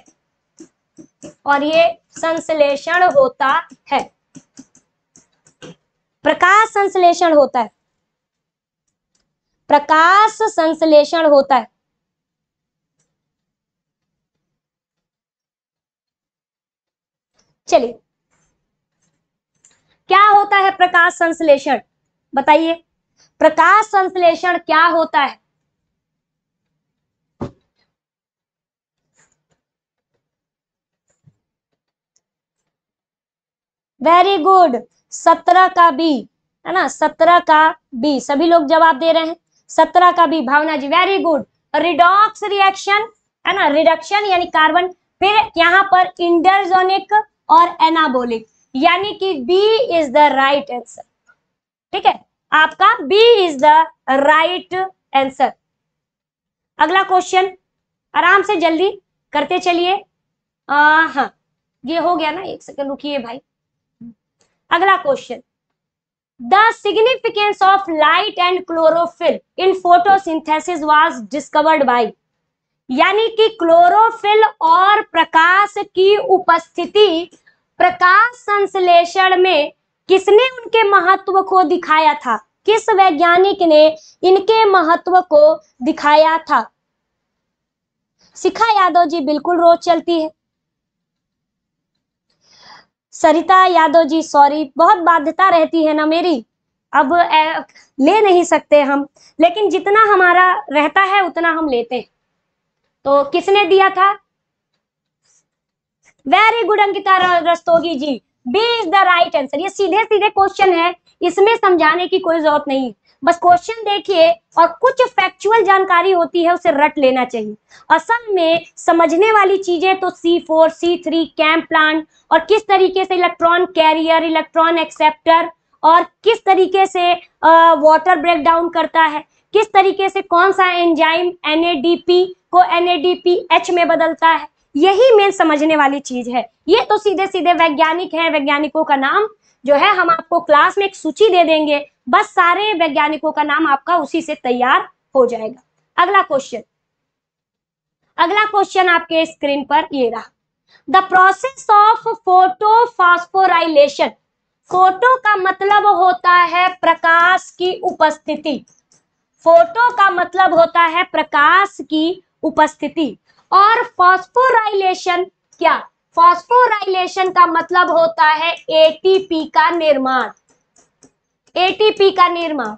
और ये संश्लेषण होता है प्रकाश संश्लेषण होता है प्रकाश संश्लेषण होता है चलिए क्या होता है प्रकाश संश्लेषण बताइए प्रकाश संश्लेषण क्या होता है वेरी गुड सत्रह का बी है ना सत्रह का बी सभी लोग जवाब दे रहे हैं सत्रह का B Bhavna ji very good redox reaction है ना रिडक्शन यानी कार्बन फिर यहाँ पर इंडरजोनिक और एनाबोलिक यानी कि B is the right answer ठीक है आपका B is the right answer अगला क्वेश्चन आराम से जल्दी करते चलिए हाँ ये हो गया ना एक सेकंड रुकिए भाई अगला question the significance of light and chlorophyll in photosynthesis was discovered by यानी कि क्लोरोफिल और प्रकाश की उपस्थिति प्रकाश संश्लेषण में किसने उनके महत्व को दिखाया था किस वैज्ञानिक ने इनके महत्व को दिखाया था शिखा यादव जी बिल्कुल रोज चलती है सरिता यादव जी सॉरी बहुत बाध्यता रहती है ना मेरी अब ए, ले नहीं सकते हम लेकिन जितना हमारा रहता है उतना हम लेते हैं तो किसने दिया था very good Ankita Rastogi ji B is the right answer ये सीधे सीधे क्वेश्चन है इसमें समझाने की कोई जरूरत नहीं है बस क्वेश्चन देखिए और कुछ फैक्चुअल जानकारी होती है उसे रट लेना चाहिए असम में समझने वाली चीजें तो C four C three plant और किस तरीके से इलेक्ट्रॉन कैरियर इलेक्ट्रॉन एक्सेप्टर और किस तरीके से वाटर डाउन करता है किस तरीके से कौन सा एंजाइम एन को एन में बदलता है यही मेन समझने वाली चीज है ये तो सीधे सीधे वैज्ञानिक है वैज्ञानिकों का नाम जो है हम आपको क्लास में एक सूची दे देंगे बस सारे वैज्ञानिकों का नाम आपका उसी से तैयार हो जाएगा अगला क्वेश्चन अगला क्वेश्चन आपके स्क्रीन पर ये रहा the process of photophosphorylation photo का मतलब होता है प्रकाश की उपस्थिति फोटो का मतलब होता है प्रकाश की उपस्थिति और फॉस्फोराइलेशन क्या फॉस्फोराइलेशन का मतलब होता है एटीपी का निर्माण एटीपी का निर्माण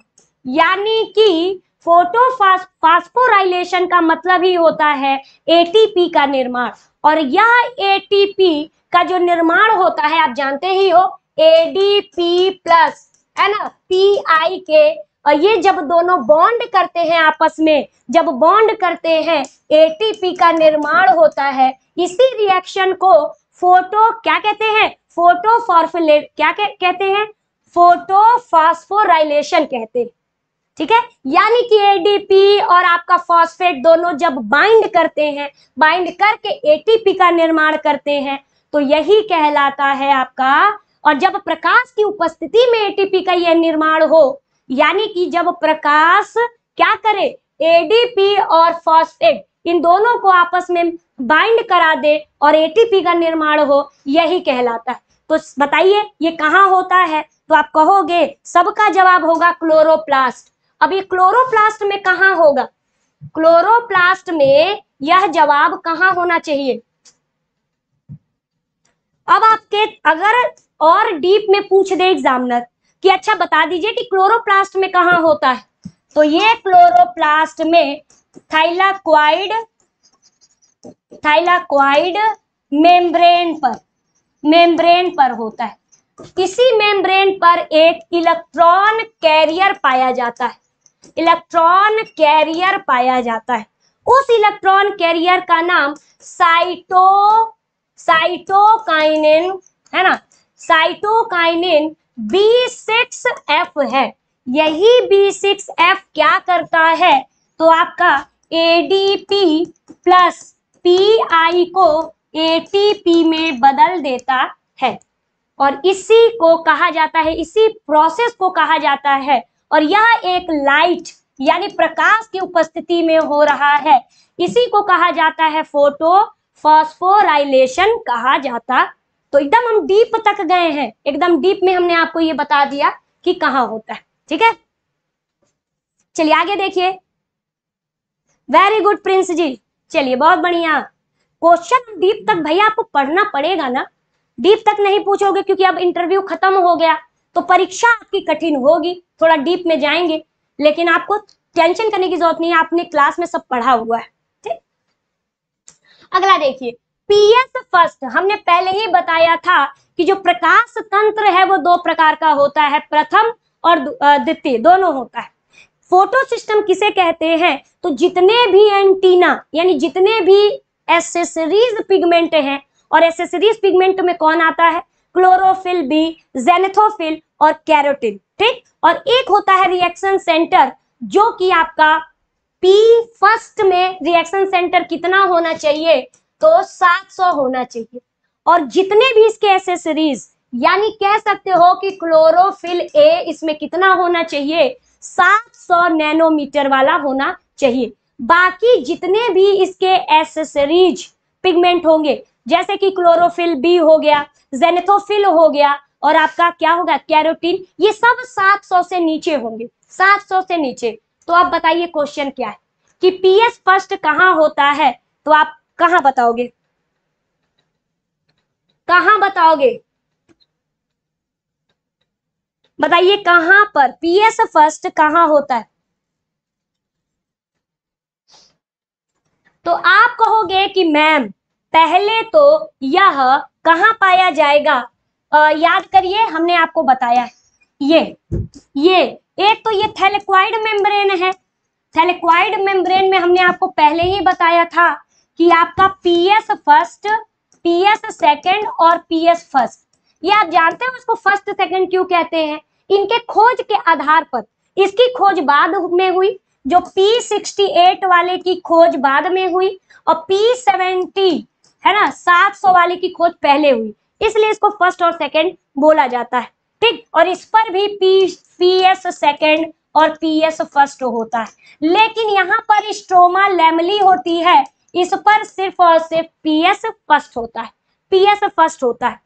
यानी कि फोटो फॉस्फोराइलेशन का मतलब ही होता है एटीपी का निर्माण और यह एटीपी का जो निर्माण होता है आप जानते ही हो एडीपी प्लस है ना पी आई के और ये जब दोनों बॉन्ड करते हैं आपस में जब बॉन्ड करते हैं एटीपी का निर्माण होता है इसी रिएक्शन को फोटो क्या कहते हैं फोटो फॉर्फिलेट क्या कह, कहते हैं फोटो फॉस्फोराइलेशन कहते हैं ठीक है यानी कि एडीपी और आपका फॉस्फेट दोनों जब बाइंड करते हैं बाइंड करके एटीपी का निर्माण करते हैं तो यही कहलाता है आपका और जब प्रकाश की उपस्थिति में एटीपी का यह निर्माण हो यानी कि जब प्रकाश क्या करे एडीपी और फॉस्फेट इन दोनों को आपस में बाइंड करा दे और एटीपी का निर्माण हो यही कहलाता है तो बताइए ये कहाँ होता है तो आप कहोगे सबका जवाब होगा क्लोरोप्लास्ट अब ये क्लोरोप्लास्ट में कहा होगा क्लोरोप्लास्ट में यह जवाब कहाँ होना चाहिए अब आपके अगर और डीप में पूछ दे एग्जामिनर कि अच्छा बता दीजिए कि क्लोरोप्लास्ट में कहा होता है तो ये क्लोरोप्लास्ट में थाइलाक्वाइड थाइलाक्वाइड मेम्ब्रेन पर मेम्ब्रेन पर होता है इसी मेम्ब्रेन पर एक इलेक्ट्रॉन कैरियर पाया जाता है इलेक्ट्रॉन कैरियर पाया जाता है उस इलेक्ट्रॉन कैरियर का नाम साइटो साइटोकाइनिन है ना साइटोकाइनिन बी सिक्स एफ है यही बी सिक्स एफ क्या करता है तो आपका A D P plus P I को ए टी पी में बदल देता है और इसी को कहा जाता है इसी प्रोसेस को कहा जाता है और यह एक लाइट यानी प्रकाश की उपस्थिति में हो रहा है इसी को कहा जाता है फोटो फॉस्फोराइलेशन कहा जाता तो एकदम हम डीप तक गए हैं एकदम डीप में हमने आपको ये बता दिया कि कहा होता है ठीक है चलिए आगे देखिए वेरी गुड प्रिंस जी चलिए बहुत बढ़िया क्वेश्चन डीप तक भैया आपको पढ़ना पड़ेगा ना डीप तक नहीं पूछोगे क्योंकि अब इंटरव्यू खत्म हो गया तो परीक्षा आपकी कठिन होगी थोड़ा डीप में जाएंगे लेकिन आपको टेंशन करने की जरूरत नहीं है आपने क्लास में सब पढ़ा हुआ है ठीक अगला देखिए पीएस फर्स्ट हमने पहले ही बताया था कि जो प्रकाश तंत्र है वो दो प्रकार का होता है प्रथम और द्वितीय दोनों होता है फोटो सिस्टम किसे कहते हैं तो जितने भी एंटीना यानी जितने भी एसेसरीज पिगमेंट हैं और एसेसरीज पिगमेंट में कौन आता है क्लोरोफिल बी जेनेथोफिल और कैरोटिन ठीक और एक होता है रिएक्शन सेंटर जो कि आपका पी फर्स्ट में रिएक्शन सेंटर कितना होना चाहिए तो 700 होना चाहिए और जितने भी इसके एसेसरीज यानी कह सकते हो कि क्लोरोफिल ए इसमें कितना होना चाहिए 700 नैनोमीटर वाला होना चाहिए बाकी जितने भी इसके एसेसरीज पिगमेंट होंगे जैसे कि क्लोरोफिल बी हो गया जेनेथोफिल हो गया और आपका क्या होगा कैरोटीन ये सब 700 से नीचे होंगे 700 से नीचे तो आप बताइए क्वेश्चन क्या है कि पीएस फर्स्ट कहाँ होता है तो आप कहा बताओगे कहा बताओगे बताइए कहां पर पीएस फर्स्ट कहां होता है तो आप कहोगे कि मैम पहले तो यह कहां पाया जाएगा आ, याद करिए हमने आपको बताया ये ये एक तो ये थैलेक्वाइड मेम्ब्रेन है थैलेक्वाइड मेम्ब्रेन में हमने आपको पहले ही बताया था कि आपका पीएस फर्स्ट पीएस सेकंड और पीएस फर्स्ट ये आप जानते हो उसको फर्स्ट सेकंड क्यों कहते हैं इनके खोज के आधार पर इसकी खोज बाद में हुई जो पी सिक्सटी एट वाले की खोज बाद में हुई और पी सेवेंटी है ना सौ वाले की खोज पहले हुई इसलिए इसको फर्स्ट और सेकंड बोला जाता है ठीक और इस पर भी पी पी एस सेकेंड और पी एस फर्स्ट होता है लेकिन यहाँ पर स्ट्रोमा लेमली होती है इस पर सिर्फ और सिर्फ पीएस फर्स्ट होता है पीएस फर्स्ट होता है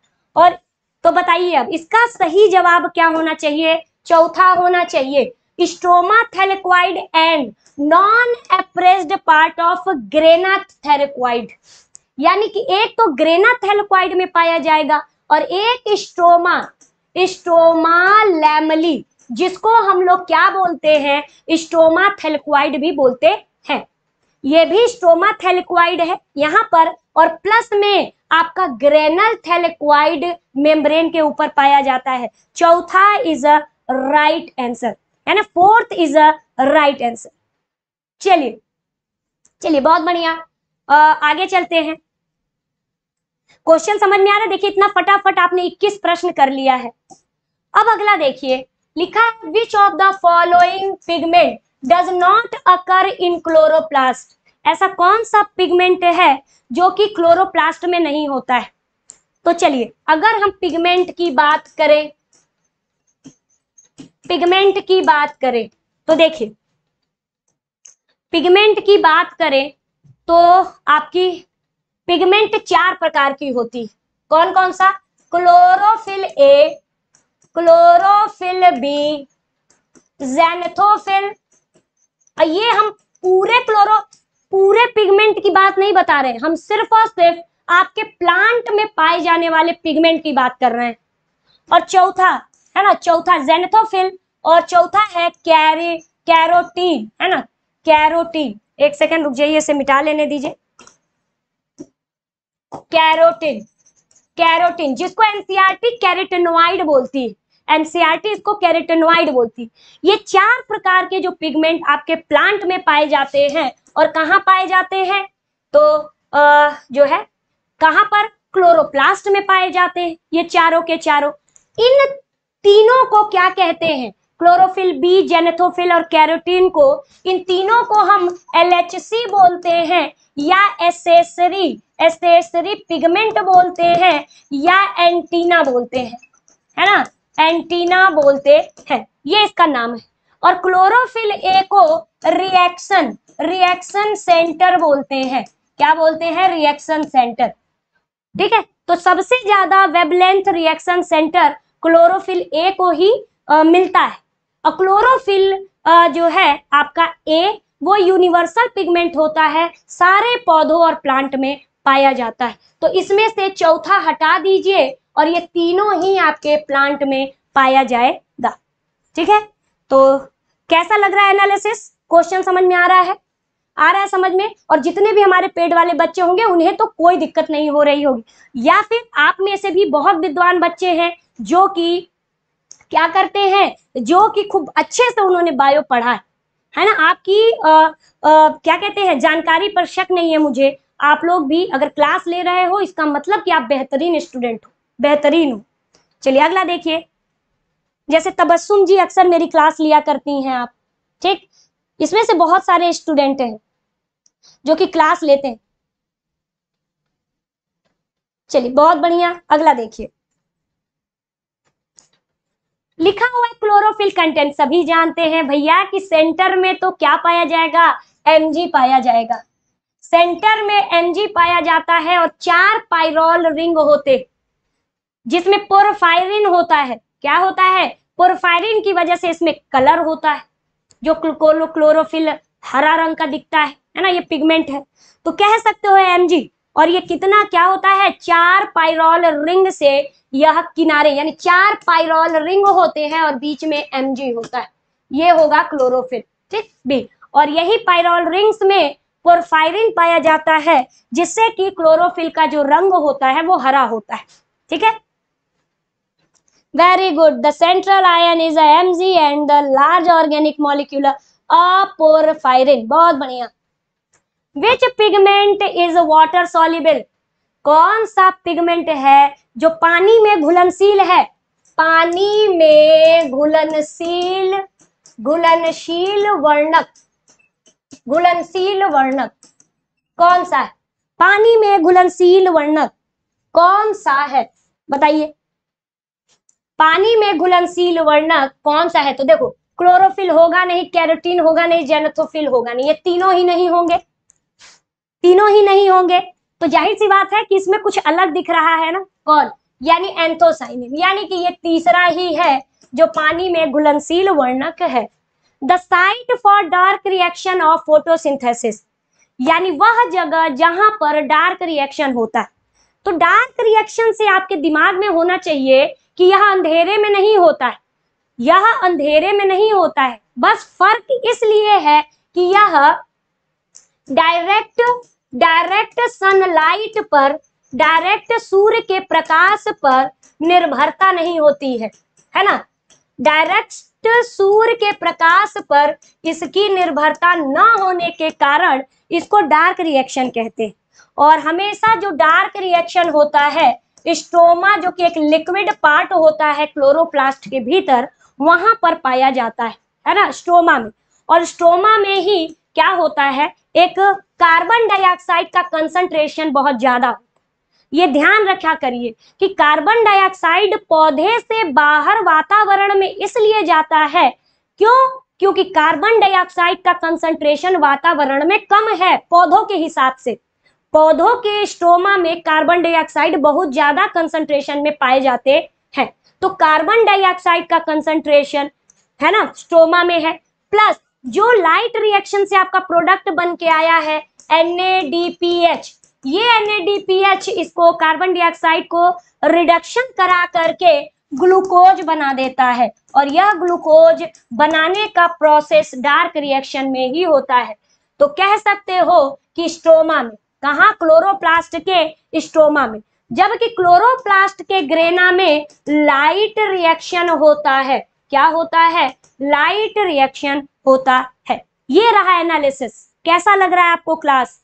और तो बताइए अब इसका सही जवाब क्या होना चाहिए चौथा होना चाहिए stroma thylakoid and non appressed part of grana thylakoid यानी कि एक तो ग्रेना थैलेक्वाइड में पाया जाएगा और एक स्ट्रोमा स्ट्रोमा लैमली जिसको हम लोग क्या बोलते हैं स्ट्रोमा थेलक्वाइड भी बोलते हैं ये भी स्ट्रोमा थैलिक्वाइड है यहाँ पर और प्लस में आपका ग्रेनल थैलिक्वाइड मेम्ब्रेन के ऊपर पाया जाता है चौथा इज अ राइट आंसर यानी fourth is a right answer चलिए चलिए बहुत बढ़िया आगे चलते हैं क्वेश्चन समझ में आ रहा है देखिए इतना फटाफट आपने 21 प्रश्न कर लिया है अब अगला देखिए लिखा which of the following pigment does not occur in chloroplast ऐसा कौन सा पिगमेंट है जो कि क्लोरोप्लास्ट में नहीं होता है तो चलिए अगर हम पिगमेंट की बात करें पिगमेंट की बात करें तो देखिए पिगमेंट की बात करें तो आपकी पिगमेंट चार प्रकार की होती है कौन कौन सा क्लोरोफिल ए क्लोरोफिल बी जेनेथोफिल और ये हम पूरे क्लोरो पूरे पिगमेंट की बात नहीं बता रहे हम सिर्फ और सिर्फ आपके प्लांट में पाए जाने वाले पिगमेंट की बात कर रहे हैं और चौथा है ना चौथा जेनेथोफिल और चौथा है कैरे कैरोटीन है ना कैरोटीन एक सेकेंड रुक जाइए इसे मिटा लेने दीजिए कैरोटीन कैरोटीन जिसको एनसीआरटी कैरेटिनोइड e बोलती है एनसीआरटी इसको कैरेटेनोइड बोलती ये चार प्रकार के जो पिगमेंट आपके प्लांट में पाए जाते हैं और कहाँ पाए जाते हैं तो आ, जो है कहाँ पर क्लोरोप्लास्ट में पाए जाते हैं ये चारों के चारों इन तीनों को क्या कहते हैं क्लोरोफिल बी जेनेथोफिल और कैरोटीन को इन तीनों को हम एलएचसी बोलते हैं या एसेसरी एसेसरी पिगमेंट बोलते हैं या एंटीना बोलते हैं है ना एंटीना बोलते हैं ये इसका नाम है और क्लोरोफिल ए को रिएक्शन रिएक्शन सेंटर बोलते हैं क्या बोलते हैं रिएक्शन सेंटर ठीक है तो सबसे ज्यादा wavelength reaction centre chlorophyll A को ही आ, मिलता है और क्लोरोफिल जो है आपका ए वो यूनिवर्सल पिगमेंट होता है सारे पौधों और प्लांट में पाया जाता है तो इसमें से चौथा हटा दीजिए और ये तीनों ही आपके प्लांट में पाया जाएगा ठीक है तो कैसा लग रहा है एनालिसिस क्वेश्चन समझ में आ रहा है आ रहा है समझ में और जितने भी हमारे पेड़ वाले बच्चे होंगे उन्हें तो कोई दिक्कत नहीं हो रही होगी या फिर आप में से भी बहुत विद्वान बच्चे हैं जो कि क्या करते हैं जो कि खूब अच्छे से उन्होंने बायो पढ़ा है है ना आपकी आ, आ, क्या कहते हैं जानकारी पर शक नहीं है मुझे आप लोग भी अगर क्लास ले रहे हो इसका मतलब कि आप बेहतरीन स्टूडेंट हो बेहतरीन हूँ चलिए अगला देखिए जैसे तबस्सुम जी अक्सर मेरी क्लास लिया करती हैं आप ठीक इसमें से बहुत सारे स्टूडेंट हैं जो कि क्लास लेते हैं चलिए बहुत बढ़िया अगला देखिए लिखा हुआ है क्लोरोफिल कंटेंट सभी जानते हैं भैया कि सेंटर में तो क्या पाया जाएगा एमजी पाया जाएगा सेंटर में एमजी पाया जाता है और चार पायरोल रिंग होते जिसमें पोरफायरिन होता है क्या होता है पोरफायरिन की वजह से इसमें कलर होता है जो क्लोकोलो क्लोरोफिल हरा रंग का दिखता है है ना ये पिगमेंट है तो कह सकते हो एम जी और ये कितना क्या होता है चार पायरोल रिंग से यह किनारे यानी चार पायरोल रिंग होते हैं और बीच में एम जी होता है ये होगा क्लोरोफिल ठीक बी और यही पायरोल रिंग्स में पोरफायरिन पाया जाता है जिससे कि क्लोरोफिल का जो रंग होता है वो हरा होता है ठीक है Very good. The central ion is a Mg and the large organic molecule a porphyrin. bahut badhiya Which pigment is water soluble? kaun sa pigment hai jo pani mein ghulanshil hai pani mein ghulanshil ghulanshil varnak ghulanshil varnak kaun sa hai pani mein ghulanshil varnak kaun sa hai bataiye पानी में घुलनशील वर्णक कौन सा है तो देखो chlorophyll होगा नहीं कैरोटीन होगा नहीं जेनेथोफिल होगा नहीं ये तीनों ही नहीं होंगे तीनों ही नहीं होंगे तो जाहिर सी बात है कि इसमें कुछ अलग दिख रहा है ना कौन यानी एंथोसाइनिन यानी कि ये तीसरा ही है जो पानी में घुलनशील वर्णक है the site for dark reaction of photosynthesis यानी वह जगह जहां पर डार्क रिएक्शन होता है तो डार्क रिएक्शन से आपके दिमाग में होना चाहिए कि यह अंधेरे में नहीं होता है यह अंधेरे में नहीं होता है बस फर्क इसलिए है कि यह डायरेक्ट डायरेक्ट सनलाइट पर डायरेक्ट सूर्य के प्रकाश पर निर्भरता नहीं होती है है ना डायरेक्ट सूर्य के प्रकाश पर इसकी निर्भरता न होने के कारण इसको डार्क रिएक्शन कहते हैं और हमेशा जो डार्क रिएक्शन होता है स्टोमा जो कि एक लिक्विड पार्ट होता है क्लोरोप्लास्ट के भीतर वहां पर पाया जाता है है ना स्टोमा में और स्टोमा में ही क्या होता है एक कार्बन डाइऑक्साइड का कंसंट्रेशन बहुत ज्यादा होता है ये ध्यान रखा करिए कि कार्बन डाइऑक्साइड पौधे से बाहर वातावरण में इसलिए जाता है क्यों क्योंकि कार्बन डाइऑक्साइड का कंसंट्रेशन वातावरण में कम है पौधों के हिसाब से पौधों के स्ट्रोमा में कार्बन डाइऑक्साइड बहुत ज्यादा कंसंट्रेशन में पाए जाते हैं तो कार्बन डाइऑक्साइड का कंसंट्रेशन है ना स्ट्रोमा में है प्लस जो लाइट रिएक्शन से आपका प्रोडक्ट बन के आया है एन ये एन इसको कार्बन डाइऑक्साइड को रिडक्शन करा करके ग्लूकोज बना देता है और यह ग्लूकोज बनाने का प्रोसेस डार्क रिएक्शन में ही होता है तो कह सकते हो कि स्ट्रोमा में कहा क्लोरोप्लास्ट के स्टोमा में जबकि क्लोरोप्लास्ट के ग्रेना में लाइट रिएक्शन होता है क्या होता है लाइट रिएक्शन होता है ये रहा एनालिसिस कैसा लग रहा है आपको क्लास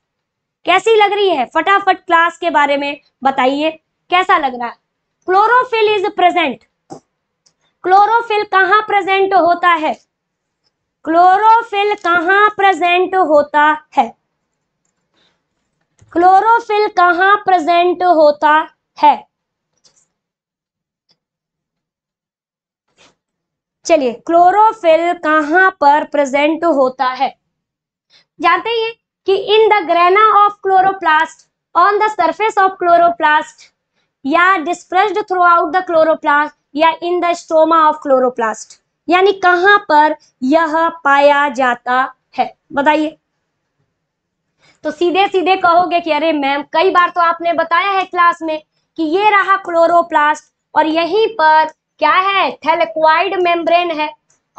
कैसी लग रही है फटाफट क्लास के बारे में बताइए कैसा लग रहा है क्लोरोफिल इज प्रेजेंट क्लोरोफिल कहाँ प्रेजेंट होता है क्लोरोफिल कहाँ प्रेजेंट होता है क्लोरोफिल कहा प्रेजेंट होता है चलिए क्लोरोफिल कहां पर प्रेजेंट होता है जानते हैं कि in the grana of chloroplast on the surface of chloroplast या dispersed throughout the chloroplast या in the stoma of chloroplast यानी कहां पर यह पाया जाता है बताइए तो सीधे सीधे कहोगे कि अरे मैम कई बार तो आपने बताया है क्लास में कि ये रहा क्लोरोप्लास्ट और यहीं पर क्या है थैलेक्वाइड मेम्ब्रेन है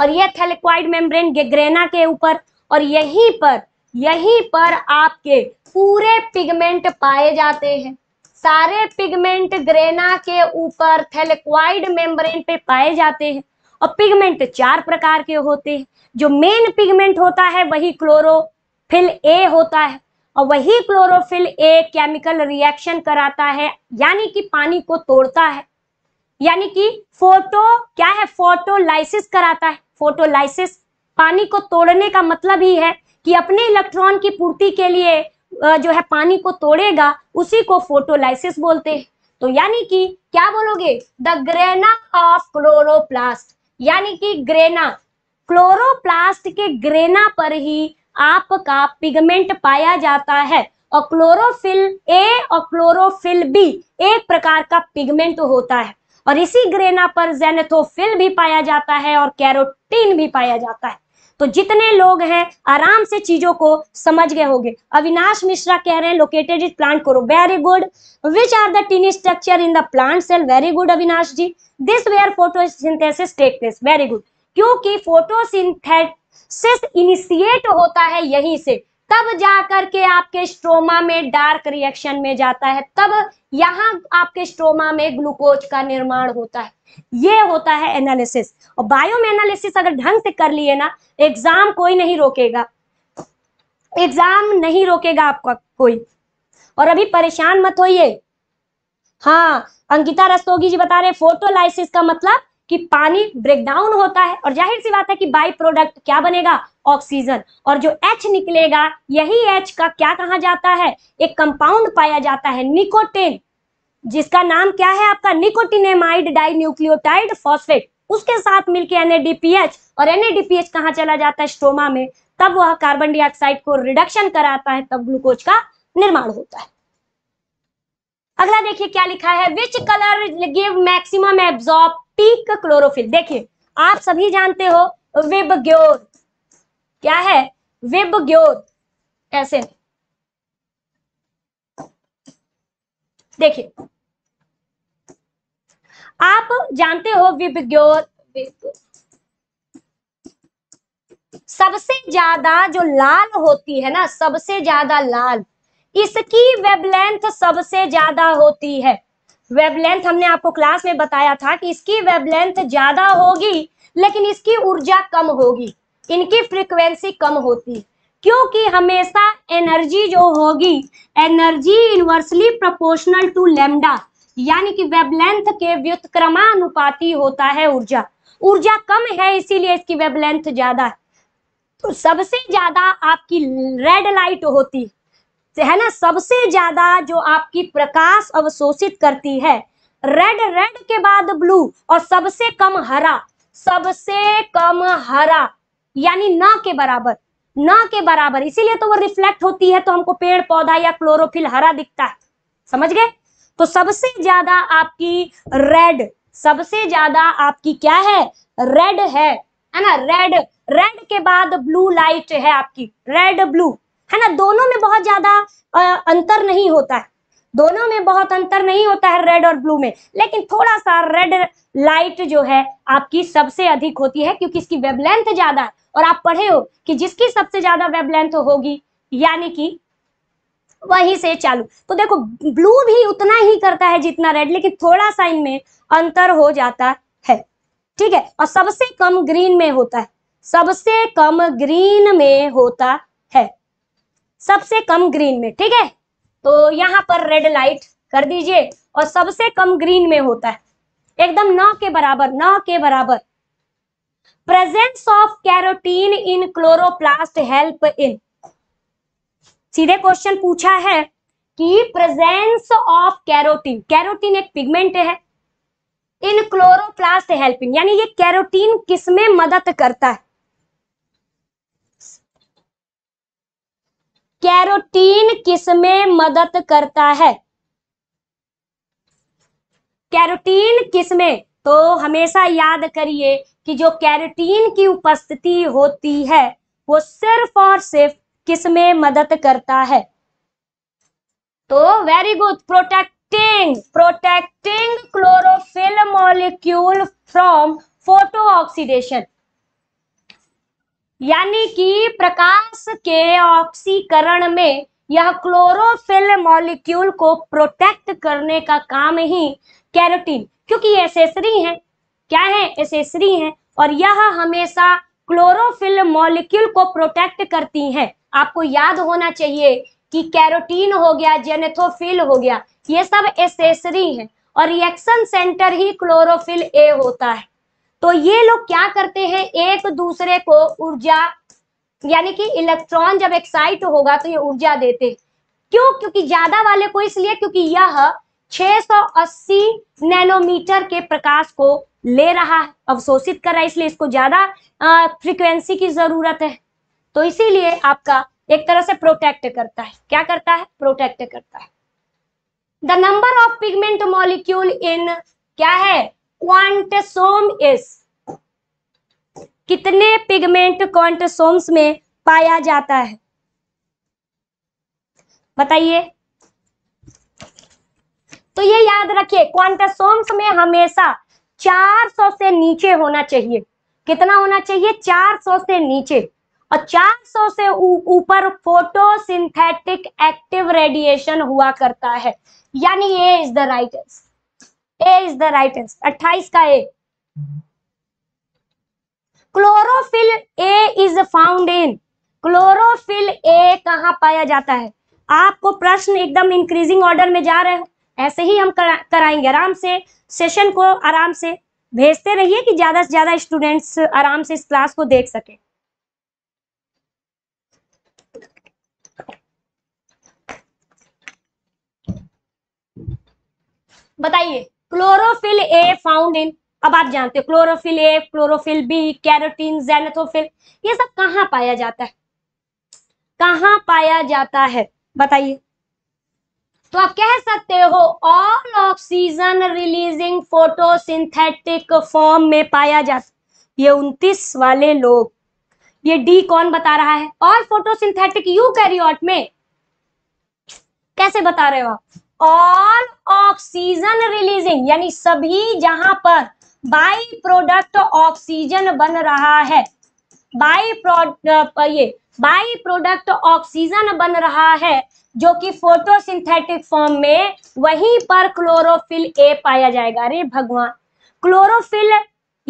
और ये थैलेक्वाइड मेम्ब्रेन गेग्रेना के ऊपर और यहीं पर यहीं पर आपके पूरे पिगमेंट पाए जाते हैं सारे पिगमेंट ग्रेना के ऊपर थैलेक्वाइड मेम्ब्रेन पे पाए जाते हैं और पिगमेंट चार प्रकार के होते हैं जो मेन पिगमेंट होता है वही क्लोरोफिल ए होता है और वही क्लोरोफिल एक केमिकल रिएक्शन कराता है यानी कि पानी को तोड़ता है यानी कि फोटो क्या है फोटोलाइसिस कराता है फोटोलाइसिस पानी को तोड़ने का मतलब ही है कि अपने इलेक्ट्रॉन की पूर्ति के लिए जो है पानी को तोड़ेगा उसी को फोटोलाइसिस बोलते हैं तो यानी कि क्या बोलोगे द ग्रेना ऑफ क्लोरोप्लास्ट यानी कि ग्रेना क्लोरोप्लास्ट के ग्रेना पर ही आपका पिगमेंट पाया जाता है और क्लोरोफिल ए और क्लोरोफिल बी एक प्रकार का पिगमेंट होता है और इसी ग्रेना पर जेनेथोफिल भी पाया जाता है और कैरोटीन भी पाया जाता है तो जितने लोग हैं आराम से चीजों को समझ गए होंगे अविनाश मिश्रा कह रहे हैं लोकेटेड इट प्लांट करो very good which are the tiny structure in the plant cell very good Avinash ji this where photosynthesis take place very good क्योंकि फोटोसिंथेट से इनिशिएट होता है यहीं से तब जा करके आपके स्ट्रोमा में डार्क रिएक्शन में जाता है तब यहां आपके स्ट्रोमा में ग्लूकोज का निर्माण होता है ये होता है एनालिसिस और बायो में एनालिसिस अगर ढंग से कर लिए ना एग्जाम कोई नहीं रोकेगा एग्जाम नहीं रोकेगा आपका कोई और अभी परेशान मत होइए हाँ अंकिता रस्तोगी जी बता रहे फोटोलाइसिस का मतलब कि पानी ब्रेकडाउन होता है और जाहिर सी बात है कि बाई प्रोडक्ट क्या बनेगा ऑक्सीजन और जो एच निकलेगा यही एच का क्या कहा जाता है एक कंपाउंड पाया जाता है निकोटेन जिसका नाम क्या है आपका निकोटिनेमाइड डाई न्यूक्लियोटाइड फॉस्फेट उसके साथ मिलकर एनएडीपीएच और एनएडीपीएच कहाँ चला जाता है स्टोमा में तब वह कार्बन डाइऑक्साइड को रिडक्शन कराता है तब ग्लूकोज का निर्माण होता है अगला देखिए क्या लिखा है which colour give maximum absorb peak chlorophyll देखिए आप सभी जानते हो विब ग्योर क्या है विब ग्योर ऐसे देखिए आप जानते हो विब ग्योर सबसे ज्यादा जो लाल होती है ना सबसे ज्यादा लाल इसकी वेबलेंथ सबसे ज्यादा होती है वेबलेंथ हमने आपको क्लास में बताया था कि इसकी वेबलेंथ ज्यादा होगी लेकिन इसकी ऊर्जा कम होगी इनकी फ्रीक्वेंसी कम होती क्योंकि हमेशा एनर्जी जो होगी energy inversely proportional to lambda यानी कि वेबलेंथ के व्युतक्रमानुपाती होता है ऊर्जा ऊर्जा कम है इसीलिए इसकी वेबलेंथ ज्यादा है तो सबसे ज्यादा आपकी रेड लाइट होती है है ना सबसे ज्यादा जो आपकी प्रकाश अवशोषित करती है रेड रेड के बाद ब्लू और सबसे कम हरा सबसे कम हरा यानी न के बराबर न के बराबर इसीलिए तो वो रिफ्लेक्ट होती है तो हमको पेड़ पौधा या क्लोरोफिल हरा दिखता है समझ गए तो सबसे ज्यादा आपकी रेड सबसे ज्यादा आपकी क्या है रेड है है ना रेड रेड के बाद ब्लू लाइट है आपकी रेड ब्लू है ना दोनों में बहुत ज्यादा अंतर नहीं होता है दोनों में बहुत अंतर नहीं होता है रेड और ब्लू में लेकिन थोड़ा सा रेड लाइट जो है आपकी सबसे अधिक होती है क्योंकि इसकी वेबलेंथ ज्यादा है और आप पढ़े हो कि जिसकी सबसे ज्यादा वेबलेंथ होगी यानी कि वहीं से चालू तो देखो ब्लू भी उतना ही करता है जितना रेड लेकिन थोड़ा सा इनमें अंतर हो जाता है ठीक है और सबसे कम ग्रीन में होता है सबसे कम ग्रीन में होता सबसे कम ग्रीन में ठीक है तो यहाँ पर रेड लाइट कर दीजिए और सबसे कम ग्रीन में होता है एकदम न के बराबर न के बराबर presence of carotene in chloroplast help in सीधे क्वेश्चन पूछा है कि प्रेजेंस ऑफ कैरोटीन कैरोटीन एक पिगमेंट है इन क्लोरोप्लास्ट इन यानी ये कैरोटीन किसमें मदद करता है कैरोटीन किसमें मदद करता है कैरोटीन किसमें तो हमेशा याद करिए कि जो कैरोटीन की उपस्थिति होती है वो सिर्फ और सिर्फ किसमें मदद करता है तो very good protecting protecting chlorophyll molecule from photo oxidation यानी कि प्रकाश के ऑक्सीकरण में यह क्लोरोफिल मॉलिक्यूल को प्रोटेक्ट करने का काम ही कैरोटीन क्योंकि ये एसेसरी है क्या है एसेसरी है और यह हमेशा क्लोरोफिल मॉलिक्यूल को प्रोटेक्ट करती है आपको याद होना चाहिए कि कैरोटीन हो गया जेनेथोफिल हो गया ये सब एसेसरी है और रिएक्शन सेंटर ही क्लोरोफिल ए होता है तो ये लोग क्या करते हैं एक दूसरे को ऊर्जा यानी कि इलेक्ट्रॉन जब एक्साइट होगा तो ये ऊर्जा देते क्यों क्योंकि ज्यादा वाले को इसलिए क्योंकि यह 680 नैनोमीटर के प्रकाश को ले रहा है अवशोषित कर रहा है इसलिए इसको ज्यादा फ्रीक्वेंसी की जरूरत है तो इसीलिए आपका एक तरह से प्रोटेक्ट करता है क्या करता है प्रोटेक्ट करता है the number of pigment molecule in क्या है क्वांटसोम इस कितने पिगमेंट क्वांटसोम्स में पाया जाता है बताइए तो ये याद रखिए क्वांटसोम्स में हमेशा 400 से नीचे होना चाहिए कितना होना चाहिए 400 से नीचे और 400 से ऊपर फोटोसिंथेटिक एक्टिव रेडिएशन हुआ करता है यानी ये is the right answer a is the right answer अट्ठाईस का a chlorophyll a is found in chlorophyll a कहा पाया जाता है आपको प्रश्न एकदम इंक्रीजिंग ऑर्डर में जा रहे हो ऐसे ही हम करा, कराएंगे आराम से सेशन को आराम से भेजते रहिए कि ज्यादा से ज्यादा स्टूडेंट्स आराम से इस क्लास को देख सके बताइए क्लोरोफिल ए फाउंड इन अब आप जानते हो क्लोरोफिल ए क्लोरोफिल बी कैरोटीन जेनेथोफिल ये सब कहाँ पाया जाता है कहा पाया जाता है बताइए तो आप कह सकते हो all oxygen releasing photosynthetic form में पाया जाता ये उन्तीस वाले लोग ये डी कौन बता रहा है और फोटोसिंथेटिक यू में कैसे बता रहे हो आप ऑल ऑक्सीजन रिलीजिंग यानी सभी जहां पर बाई प्रोडक्ट ऑक्सीजन बन रहा है बाई ये बाई प्रोडक्ट ऑक्सीजन बन रहा है जो कि फोटोसिंथेटिक फॉर्म में वहीं पर क्लोरोफिल ए पाया जाएगा अरे भगवान क्लोरोफिल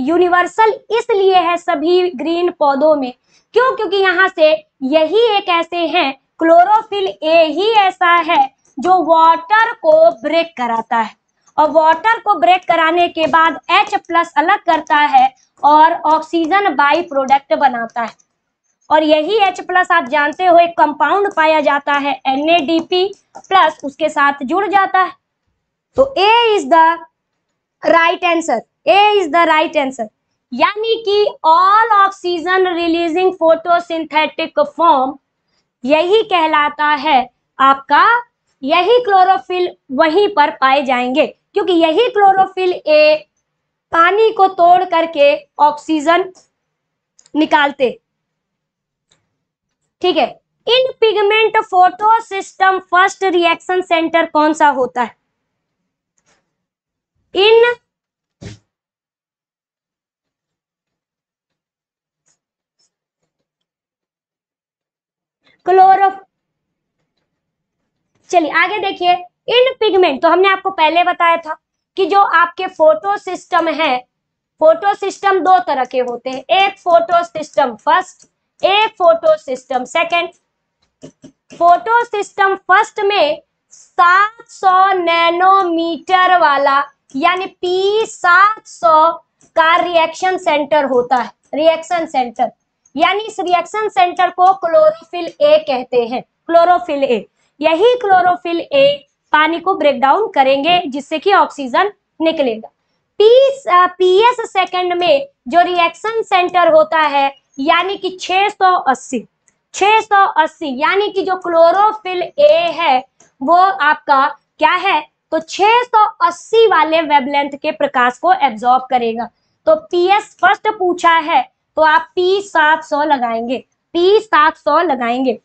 यूनिवर्सल इसलिए है सभी ग्रीन पौधों में क्यों क्योंकि यहाँ से यही एक ऐसे हैं क्लोरोफिल ए ही ऐसा है जो वाटर को ब्रेक कराता है और वाटर को ब्रेक कराने के बाद H प्लस अलग करता है और ऑक्सीजन बाई प्रोडक्ट बनाता है और यही H प्लस आप जानते हो एक कंपाउंड पाया जाता है एन प्लस उसके साथ जुड़ जाता है तो A is the right answer A is the right answer यानी कि all oxygen releasing photosynthetic form यही कहलाता है आपका यही क्लोरोफिल वहीं पर पाए जाएंगे क्योंकि यही क्लोरोफिल ए पानी को तोड़ करके ऑक्सीजन निकालते ठीक है इन pigment photo system first reaction centre कौन सा होता है इन क्लोरो चलिए आगे देखिए इन पिगमेंट तो हमने आपको पहले बताया था कि जो आपके फोटो सिस्टम है फोटो सिस्टम दो तरह के होते हैं एक फोटो सिस्टम फर्स्ट एक photo system second photo system first में 700 नैनोमीटर वाला यानी पी 700 का रिएक्शन सेंटर होता है रिएक्शन सेंटर यानी इस रिएक्शन सेंटर को क्लोरोफिल ए कहते हैं क्लोरोफिल ए यही क्लोरोफिल ए पानी को ब्रेक डाउन करेंगे जिससे कि ऑक्सीजन निकलेगा पीस पीएस सेकंड में जो रिएक्शन सेंटर होता है यानी कि 680 680 यानी कि जो क्लोरोफिल ए है वो आपका क्या है तो 680 वाले वेबलेंथ के प्रकाश को एब्जॉर्ब करेगा तो पीएस फर्स्ट पूछा है तो आप पी 700 लगाएंगे पी 700 लगाएंगे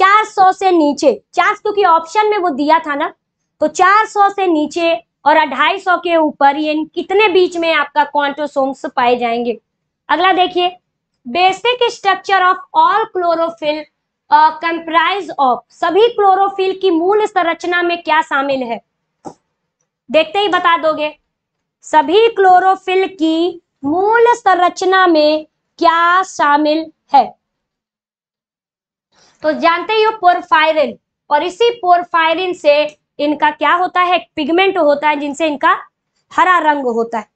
400 से नीचे चार क्योंकि ऑप्शन में वो दिया था ना तो 400 से नीचे और 250 के ऊपर ये कितने बीच में आपका क्वांटोसोम्स पाए जाएंगे अगला देखिए basic structure of all chlorophyll comprise of सभी क्लोरोफिल की मूल संरचना में क्या शामिल है देखते ही बता दोगे सभी क्लोरोफिल की मूल संरचना में क्या शामिल है तो जानते ही हो पोरफायरिन और इसी पोरफायरिन से इनका क्या होता है पिगमेंट होता है जिनसे इनका हरा रंग होता है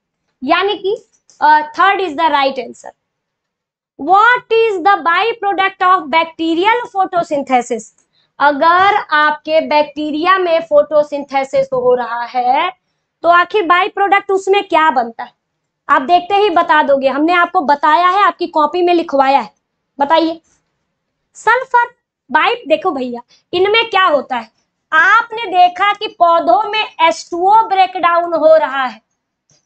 यानी कि third is the right answer what is the by product of bacterial photosynthesis अगर आपके बैक्टीरिया में फोटोसिंथेसिस हो रहा है तो आखिर बाई प्रोडक्ट उसमें क्या बनता है आप देखते ही बता दोगे हमने आपको बताया है आपकी कॉपी में लिखवाया है बताइए सल्फर बाइट देखो भैया इनमें क्या होता है आपने देखा कि पौधों में H2O ब्रेकडाउन हो रहा है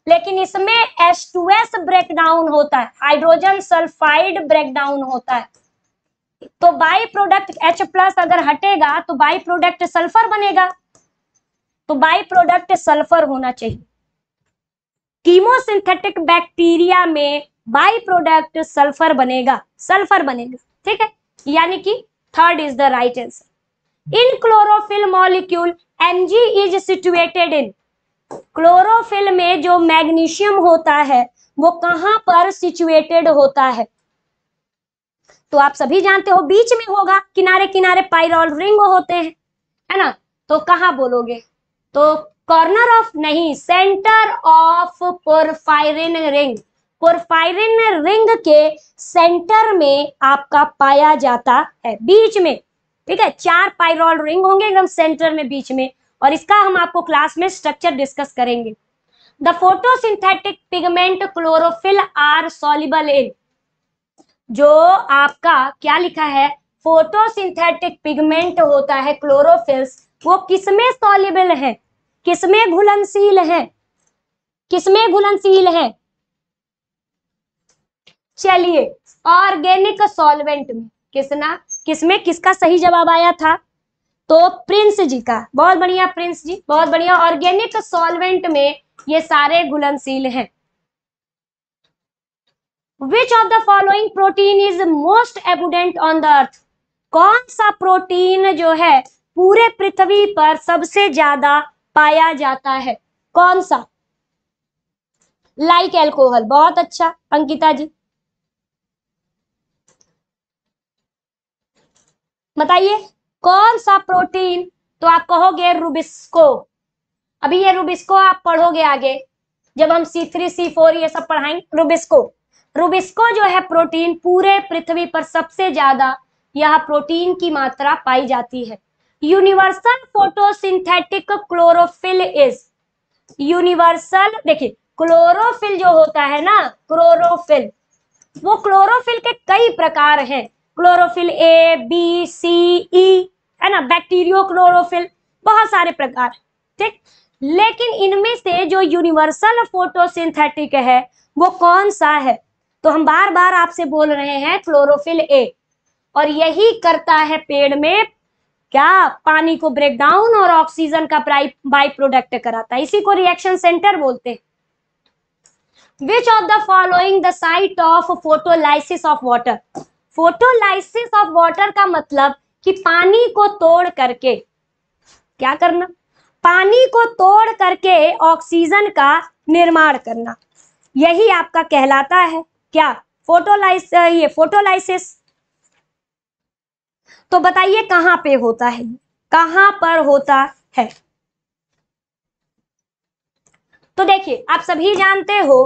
लेकिन इसमें H2S ब्रेकडाउन होता है हाइड्रोजन सल्फाइड ब्रेकडाउन होता है तो बाई प्रोडक्ट एच प्लस अगर हटेगा तो बाई प्रोडक्ट सल्फर बनेगा तो बाई प्रोडक्ट सल्फर होना चाहिए कीमोसिंथेटिक बैक्टीरिया में बाई प्रोडक्ट सल्फर बनेगा सल्फर बनेगा ठीक है यानी कि third is the right answer in chlorophyll molecule Mg is situated in chlorophyll में जो मैग्नीशियम होता है वो कहां पर सिचुएटेड होता है तो आप सभी जानते हो बीच में होगा किनारे किनारे पायरॉल रिंग होते हैं है ना तो कहा बोलोगे तो कॉर्नर ऑफ नहीं centre of porphyrin ring porphyrin ring के सेंटर में आपका पाया जाता है बीच में ठीक है चार पायरॉल रिंग होंगे एकदम सेंटर में बीच में और इसका हम आपको क्लास में स्ट्रक्चर डिस्कस करेंगे the photosynthetic pigment chlorophyll are soluble in जो आपका क्या लिखा है फोटोसिंथेटिक पिगमेंट होता है क्लोरोफिल्स वो किसमें सोलिबल है किसमें घुलनशील है किसमें घुलनशील है चलिए ऑर्गेनिक सॉल्वेंट में किसना किसमें किसका सही जवाब आया था तो प्रिंस जी का बहुत बढ़िया प्रिंस जी बहुत बढ़िया ऑर्गेनिक सॉल्वेंट में ये सारे घुलनशील हैं which of the following protein is most abundant on the earth कौन सा प्रोटीन जो है पूरे पृथ्वी पर सबसे ज्यादा पाया जाता है कौन सा लाइक like एल्कोहल बहुत अच्छा अंकिता जी बताइए कौन सा प्रोटीन तो आप कहोगे रूबिस्को अभी ये रूबिस्को आप पढ़ोगे आगे जब हम सी थ्री सी फोर ये सब पढ़ाएंगे रूबिस्को रूबिस्को जो है प्रोटीन पूरे पृथ्वी पर सबसे ज्यादा यह प्रोटीन की मात्रा पाई जाती है universal photosynthetic chlorophyll is universal देखिए क्लोरोफिल जो होता है ना क्लोरोफिल वो क्लोरोफिल के कई प्रकार हैं क्लोरोफिल ए बी सी ई है ना बैक्टीरियो क्लोरोफिल बहुत सारे प्रकार ठीक लेकिन इनमें से जो यूनिवर्सल फोटोसिंथेटिक है वो कौन सा है तो हम बार बार आपसे बोल रहे हैं क्लोरोफिल ए और यही करता है पेड़ में क्या पानी को ब्रेक डाउन और ऑक्सीजन का बाई प्रोडक्ट कराता है इसी को रिएक्शन सेंटर बोलते हैं which of the following the site of photolysis of water photolysis of water का मतलब कि पानी को तोड़ करके क्या करना पानी को तोड़ करके ऑक्सीजन का निर्माण करना यही आपका कहलाता है क्या फोटोलाइस ये फोटोलाइसिस तो बताइए कहां पे होता है कहां पर होता है तो देखिए आप सभी जानते हो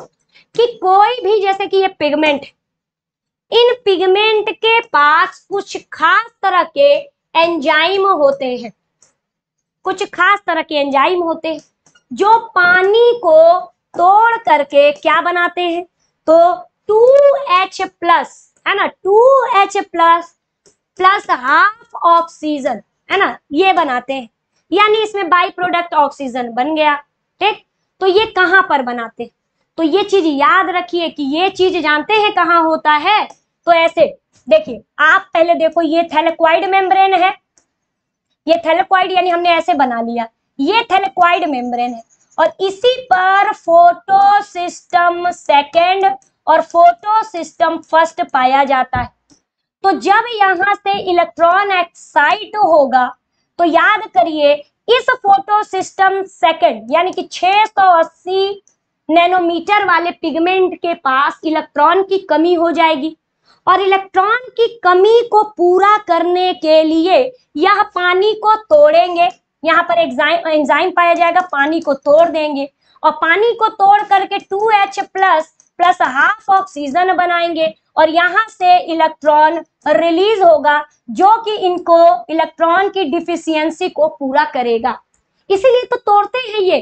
कि कोई भी जैसे कि ये पिगमेंट इन पिगमेंट के पास कुछ खास तरह के एंजाइम होते हैं कुछ खास तरह के एंजाइम होते हैं जो पानी को तोड़ करके क्या बनाते हैं तो 2H प्लस है ना 2H plus plus half oxygen है ना ये बनाते हैं यानी इसमें बाई प्रोडक्ट ऑक्सीजन बन गया ठीक तो ये कहां पर बनाते हैं तो ये चीज याद रखिए कि ये चीज जानते हैं कहाँ होता है तो ऐसे देखिए आप पहले देखो ये थैलेक्वाइड मेम्ब्रेन है ये थैलेक्वाइड यानी हमने ऐसे बना लिया ये थैलेक्वाइड मेम्ब्रेन है और इसी पर फोटो सिस्टम सेकेंड और फोटो सिस्टम फर्स्ट पाया जाता है तो जब यहां से इलेक्ट्रॉन एक्साइट होगा तो याद करिए इस फोटो सिस्टम सेकेंड यानी कि 680 नैनोमीटर वाले पिगमेंट के पास इलेक्ट्रॉन की कमी हो जाएगी और इलेक्ट्रॉन की कमी को पूरा करने के लिए यह पानी को तोड़ेंगे यहाँ पर एग्जाइम एंजाइम पाया जाएगा पानी को तोड़ देंगे और पानी को तोड़ करके 2H plus plus half oxygen बनाएंगे और यहाँ से इलेक्ट्रॉन रिलीज होगा जो कि इनको इलेक्ट्रॉन की डिफिशियंसी को पूरा करेगा इसीलिए तो तोड़ते हैं ये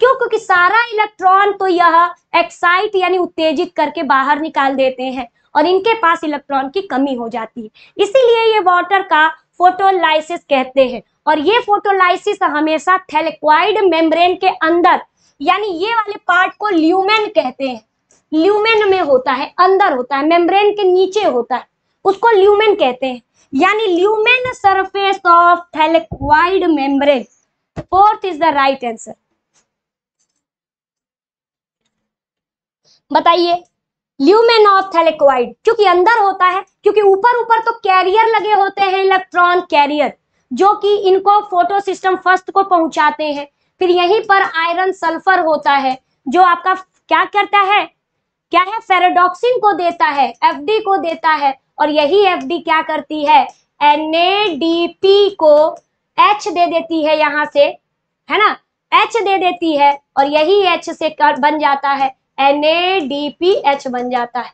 क्यों क्योंकि सारा इलेक्ट्रॉन तो यह एक्साइट यानी उत्तेजित करके बाहर निकाल देते हैं और इनके पास इलेक्ट्रॉन की कमी हो जाती है इसीलिए ये वाटर का फोटोलाइसिस कहते हैं और ये फोटोलाइसिस हमेशा थैलेक्वाइड मेम्ब्रेन के अंदर यानी ये वाले पार्ट को ल्यूमेन कहते हैं ल्यूमेन में होता है अंदर होता है मेम्ब्रेन के नीचे होता है उसको ल्यूमेन कहते हैं यानी lumen surface of thylakoid membrane fourth is the right answer बताइए ल्यूमेनोथेलिकोइड क्योंकि अंदर होता है क्योंकि ऊपर ऊपर तो कैरियर लगे होते हैं इलेक्ट्रॉन कैरियर जो कि इनको फोटो सिस्टम फर्स्ट को पहुंचाते हैं फिर यहीं पर आयरन सल्फर होता है जो आपका क्या करता है क्या है फेरेडॉक्सिन को देता है एफडी को देता है और यही एफडी क्या करती है एनएडीपी को एच दे देती है यहां से है ना एच दे देती है और यही एच से कर बन जाता है एन बन जाता है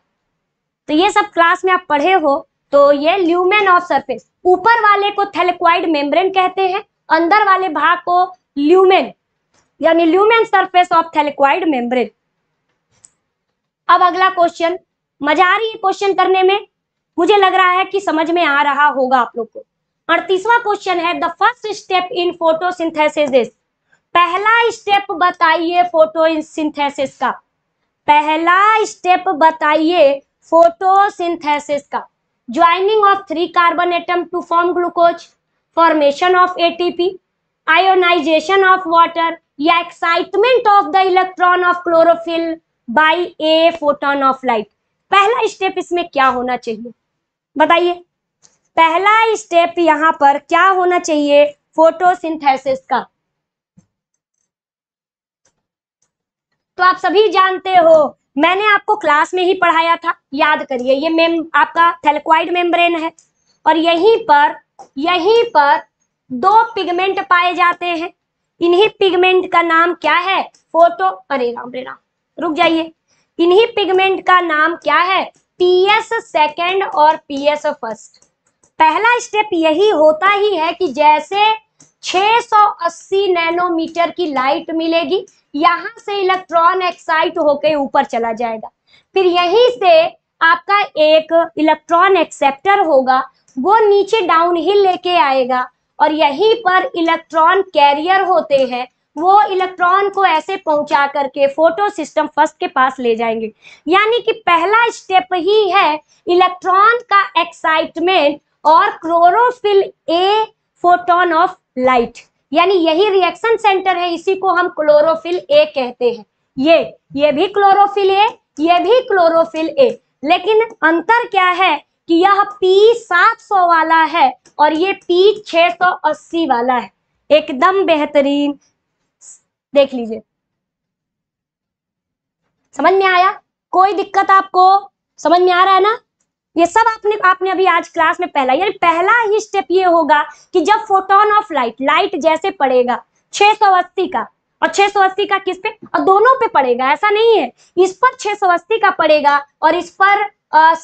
तो ये सब क्लास में आप पढ़े हो तो ये ल्यूमेन ऑफ सरफेस ऊपर वाले को थैलक्वाइड मेम्ब्रेन कहते हैं अंदर वाले भाग को ल्यूमेन यानी lumen surface of thylakoid membrane अब अगला क्वेश्चन मजा आ रही है क्वेश्चन करने में मुझे लग रहा है कि समझ में आ रहा होगा आप लोग को अड़तीसवा क्वेश्चन है the first step in photosynthesis पहला स्टेप बताइए फोटोसिंथेसिस का पहला स्टेप बताइए फोटोसिंथेसिस का joining of three carbon atom to form glucose formation of ATP ionisation of water या excitement of the electron of chlorophyll by a photon of light पहला step इसमें क्या होना चाहिए बताइए पहला स्टेप यहां पर क्या होना चाहिए फोटोसिंथेसिस का तो आप सभी जानते हो मैंने आपको क्लास में ही पढ़ाया था याद करिए ये मेम आपका थैलक्वाइड मेम्ब्रेन है और यहीं पर यहीं पर दो पिगमेंट पाए जाते हैं इन्हीं पिगमेंट का नाम क्या है फोटो अरे राम रे राम रुक जाइए इन्हीं पिगमेंट का नाम क्या है पीएस सेकेंड और पीएस फर्स्ट पहला स्टेप यही होता ही है कि जैसे 680 नैनोमीटर की लाइट मिलेगी यहां से इलेक्ट्रॉन एक्साइट होके ऊपर चला जाएगा फिर यहीं से आपका एक इलेक्ट्रॉन एक्सेप्टर होगा वो नीचे डाउन हिल लेके आएगा और यहीं पर इलेक्ट्रॉन कैरियर होते हैं वो इलेक्ट्रॉन को ऐसे पहुंचा करके फोटो सिस्टम फर्स्ट के पास ले जाएंगे यानी कि पहला स्टेप ही है इलेक्ट्रॉन का एक्साइटमेंट और chlorophyll a photon of light यानी यही रिएक्शन सेंटर है इसी को हम क्लोरोफिल ए कहते हैं ये ये भी क्लोरोफिल ए ये भी क्लोरोफिल ए लेकिन अंतर क्या है कि यह पी 700 वाला है और ये पी 680 वाला है एकदम बेहतरीन देख लीजिए समझ में आया कोई दिक्कत आपको समझ में आ रहा है ना ये सब आपने आपने अभी आज क्लास में पहला यानी पहला ही स्टेप ये होगा कि जब फोटोन ऑफ लाइट लाइट जैसे पड़ेगा 680 का और 680 का किस पे और दोनों पे पड़ेगा ऐसा नहीं है इस पर 680 का पड़ेगा और इस पर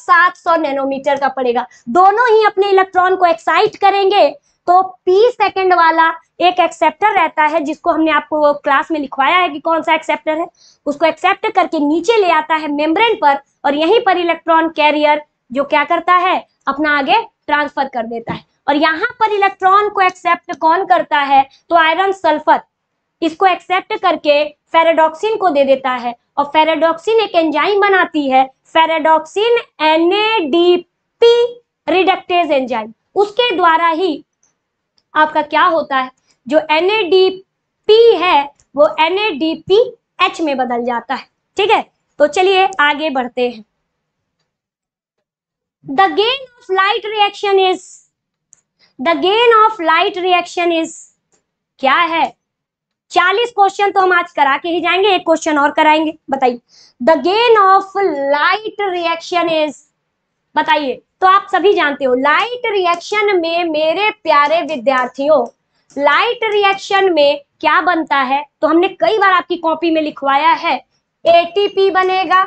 सात सौ नैनोमीटर का पड़ेगा दोनों ही अपने इलेक्ट्रॉन को एक्साइट करेंगे तो पी सेकेंड वाला एक एक्सेप्टर रहता है जिसको हमने आपको क्लास में लिखवाया है कि कौन सा एक्सेप्टर है उसको एक्सेप्ट करके नीचे ले आता है मेम्ब्रेन पर और यहीं पर इलेक्ट्रॉन कैरियर जो क्या करता है अपना आगे ट्रांसफर कर देता है और यहाँ पर इलेक्ट्रॉन को एक्सेप्ट कौन करता है तो आयरन सल्फर इसको एक्सेप्ट करके फेराडोक्सिन को दे देता है और फेराडोक्सिन एक एंजाइम बनाती है फेराडोक्सिन एन रिडक्टेज एंजाइम उसके द्वारा ही आपका क्या होता है जो एन है वो एन एच में बदल जाता है ठीक है तो चलिए आगे बढ़ते हैं the gain of light reaction is the gain of light reaction is क्या है 40 क्वेश्चन तो हम आज करा के ही जाएंगे एक क्वेश्चन और कराएंगे बताइए the gain of light reaction is बताइए तो आप सभी जानते हो लाइट रिएक्शन में मेरे प्यारे विद्यार्थियों लाइट रिएक्शन में क्या बनता है तो हमने कई बार आपकी कॉपी में लिखवाया है एटीपी बनेगा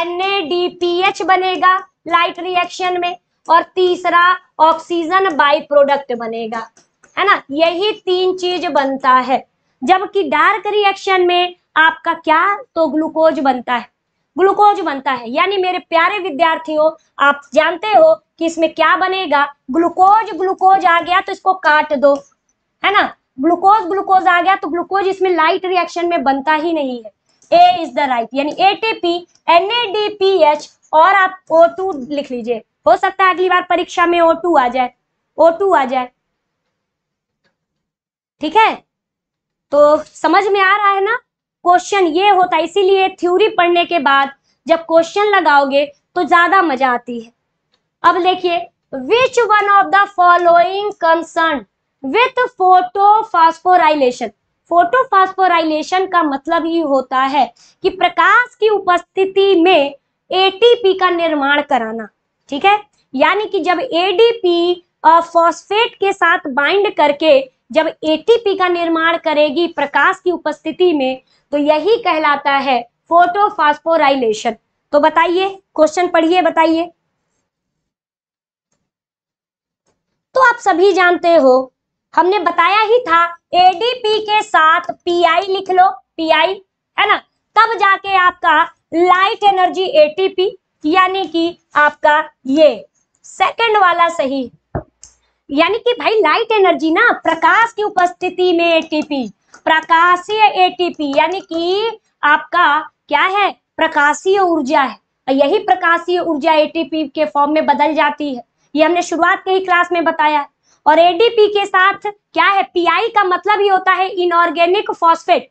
एनएडीपीएच बनेगा लाइट रिएक्शन में और तीसरा ऑक्सीजन बाई प्रोडक्ट बनेगा है ना यही तीन चीज बनता है जबकि डार्क रिएक्शन में आपका क्या तो ग्लूकोज बनता है ग्लूकोज बनता है यानी मेरे प्यारे विद्यार्थियों आप जानते हो कि इसमें क्या बनेगा ग्लूकोज ग्लूकोज आ गया तो इसको काट दो है ना ग्लूकोज ग्लूकोज आ गया तो ग्लूकोज इसमें लाइट रिएक्शन में बनता ही नहीं है ए इज द राइट यानी एटीपी एनएडीपीएच और आप ओ टू लिख लीजिए हो सकता है अगली बार परीक्षा में ओ टू आ जाए ओ टू आ जाए ठीक है तो समझ में आ रहा है ना क्वेश्चन ये होता है इसीलिए थ्योरी पढ़ने के बाद जब क्वेश्चन लगाओगे तो ज्यादा मजा आती है अब देखिए which one of the following concern with photo phosphorylation का मतलब ये होता है कि प्रकाश की उपस्थिति में एटीपी का निर्माण कराना ठीक है यानी कि जब एडीपी फॉस्फेट के साथ बाइंड करके जब एटीपी का निर्माण करेगी प्रकाश की उपस्थिति में तो यही कहलाता है फोटोफास्फोराइलेशन तो बताइए क्वेश्चन पढ़िए बताइए तो आप सभी जानते हो हमने बताया ही था एडीपी के साथ पीआई लिख लो पीआई है ना तब जाके आपका लाइट एनर्जी एटीपी यानी कि आपका ये सेकंड वाला सही यानी कि भाई लाइट एनर्जी ना प्रकाश की उपस्थिति में एटीपी प्रकाशीय एटीपी यानी कि आपका क्या है प्रकाशीय ऊर्जा है यही प्रकाशीय ऊर्जा एटीपी के फॉर्म में बदल जाती है ये हमने शुरुआत के ही क्लास में बताया और एडीपी के साथ क्या है पीआई का मतलब ही होता है इनऑर्गेनिक फॉस्फेट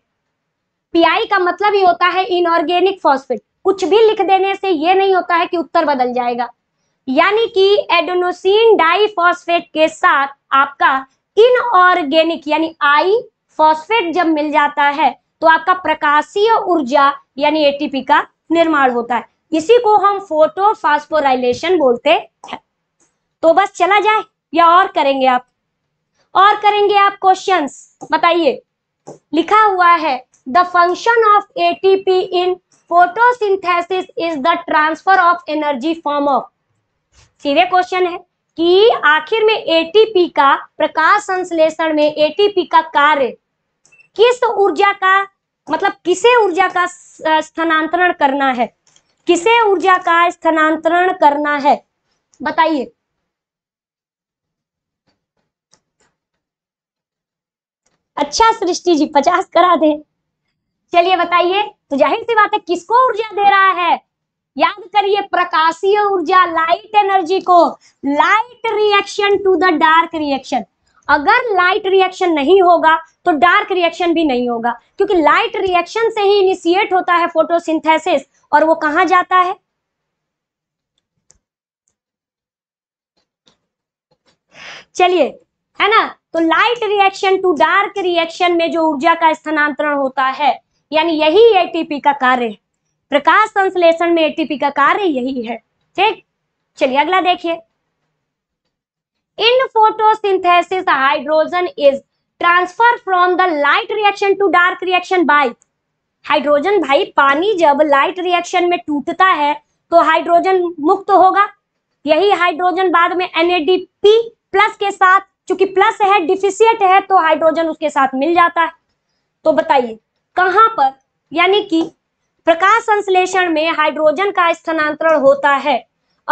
पीआई का मतलब ही होता है इनऑर्गेनिक फॉस्फेट कुछ भी लिख देने से ये नहीं होता है कि उत्तर बदल जाएगा यानी कि एडोनोसिन डाइफॉस्फेट के साथ आपका इनऑर्गेनिक यानी आई फॉस्फेट जब मिल जाता है तो आपका प्रकाशीय ऊर्जा यानी एटीपी का निर्माण होता है इसी को हम फोटो बोलते हैं तो बस चला जाए या और करेंगे आप और करेंगे आप क्वेश्चंस बताइए लिखा हुआ है the function of ATP in photosynthesis is the transfer of energy form of सीधे क्वेश्चन है कि आखिर में एटीपी का प्रकाश संश्लेषण में पी का कार्य किस ऊर्जा का मतलब किसे ऊर्जा का स्थानांतरण करना है किसे ऊर्जा का स्थानांतरण करना है बताइए अच्छा सृष्टि जी पचास करा दें चलिए बताइए तो जाहिर सी बात है किसको ऊर्जा दे रहा है याद करिए प्रकाशीय ऊर्जा लाइट एनर्जी को light reaction to the dark reaction अगर लाइट रिएक्शन नहीं होगा तो डार्क रिएक्शन भी नहीं होगा क्योंकि लाइट रिएक्शन से ही इनिशिएट होता है फोटोसिंथेसिस और वो कहां जाता है चलिए है ना तो light reaction to dark reaction में जो ऊर्जा का स्थानांतरण होता है यानी यही एटीपी का कार्य प्रकाश संश्लेषण में एटीपी का कार्य यही है ठीक चलिए अगला देखिए in photosynthesis hydrogen is transfer from the light reaction to dark reaction by hydrogen भाई पानी जब लाइट रिएक्शन में टूटता है तो हाइड्रोजन मुक्त होगा यही हाइड्रोजन बाद में एनएडीपी प्लस के साथ चूंकि प्लस है डिफिशियट है तो हाइड्रोजन उसके साथ मिल जाता है तो बताइए कहां पर यानी कि प्रकाश संश्लेषण में हाइड्रोजन का स्थानांतरण होता है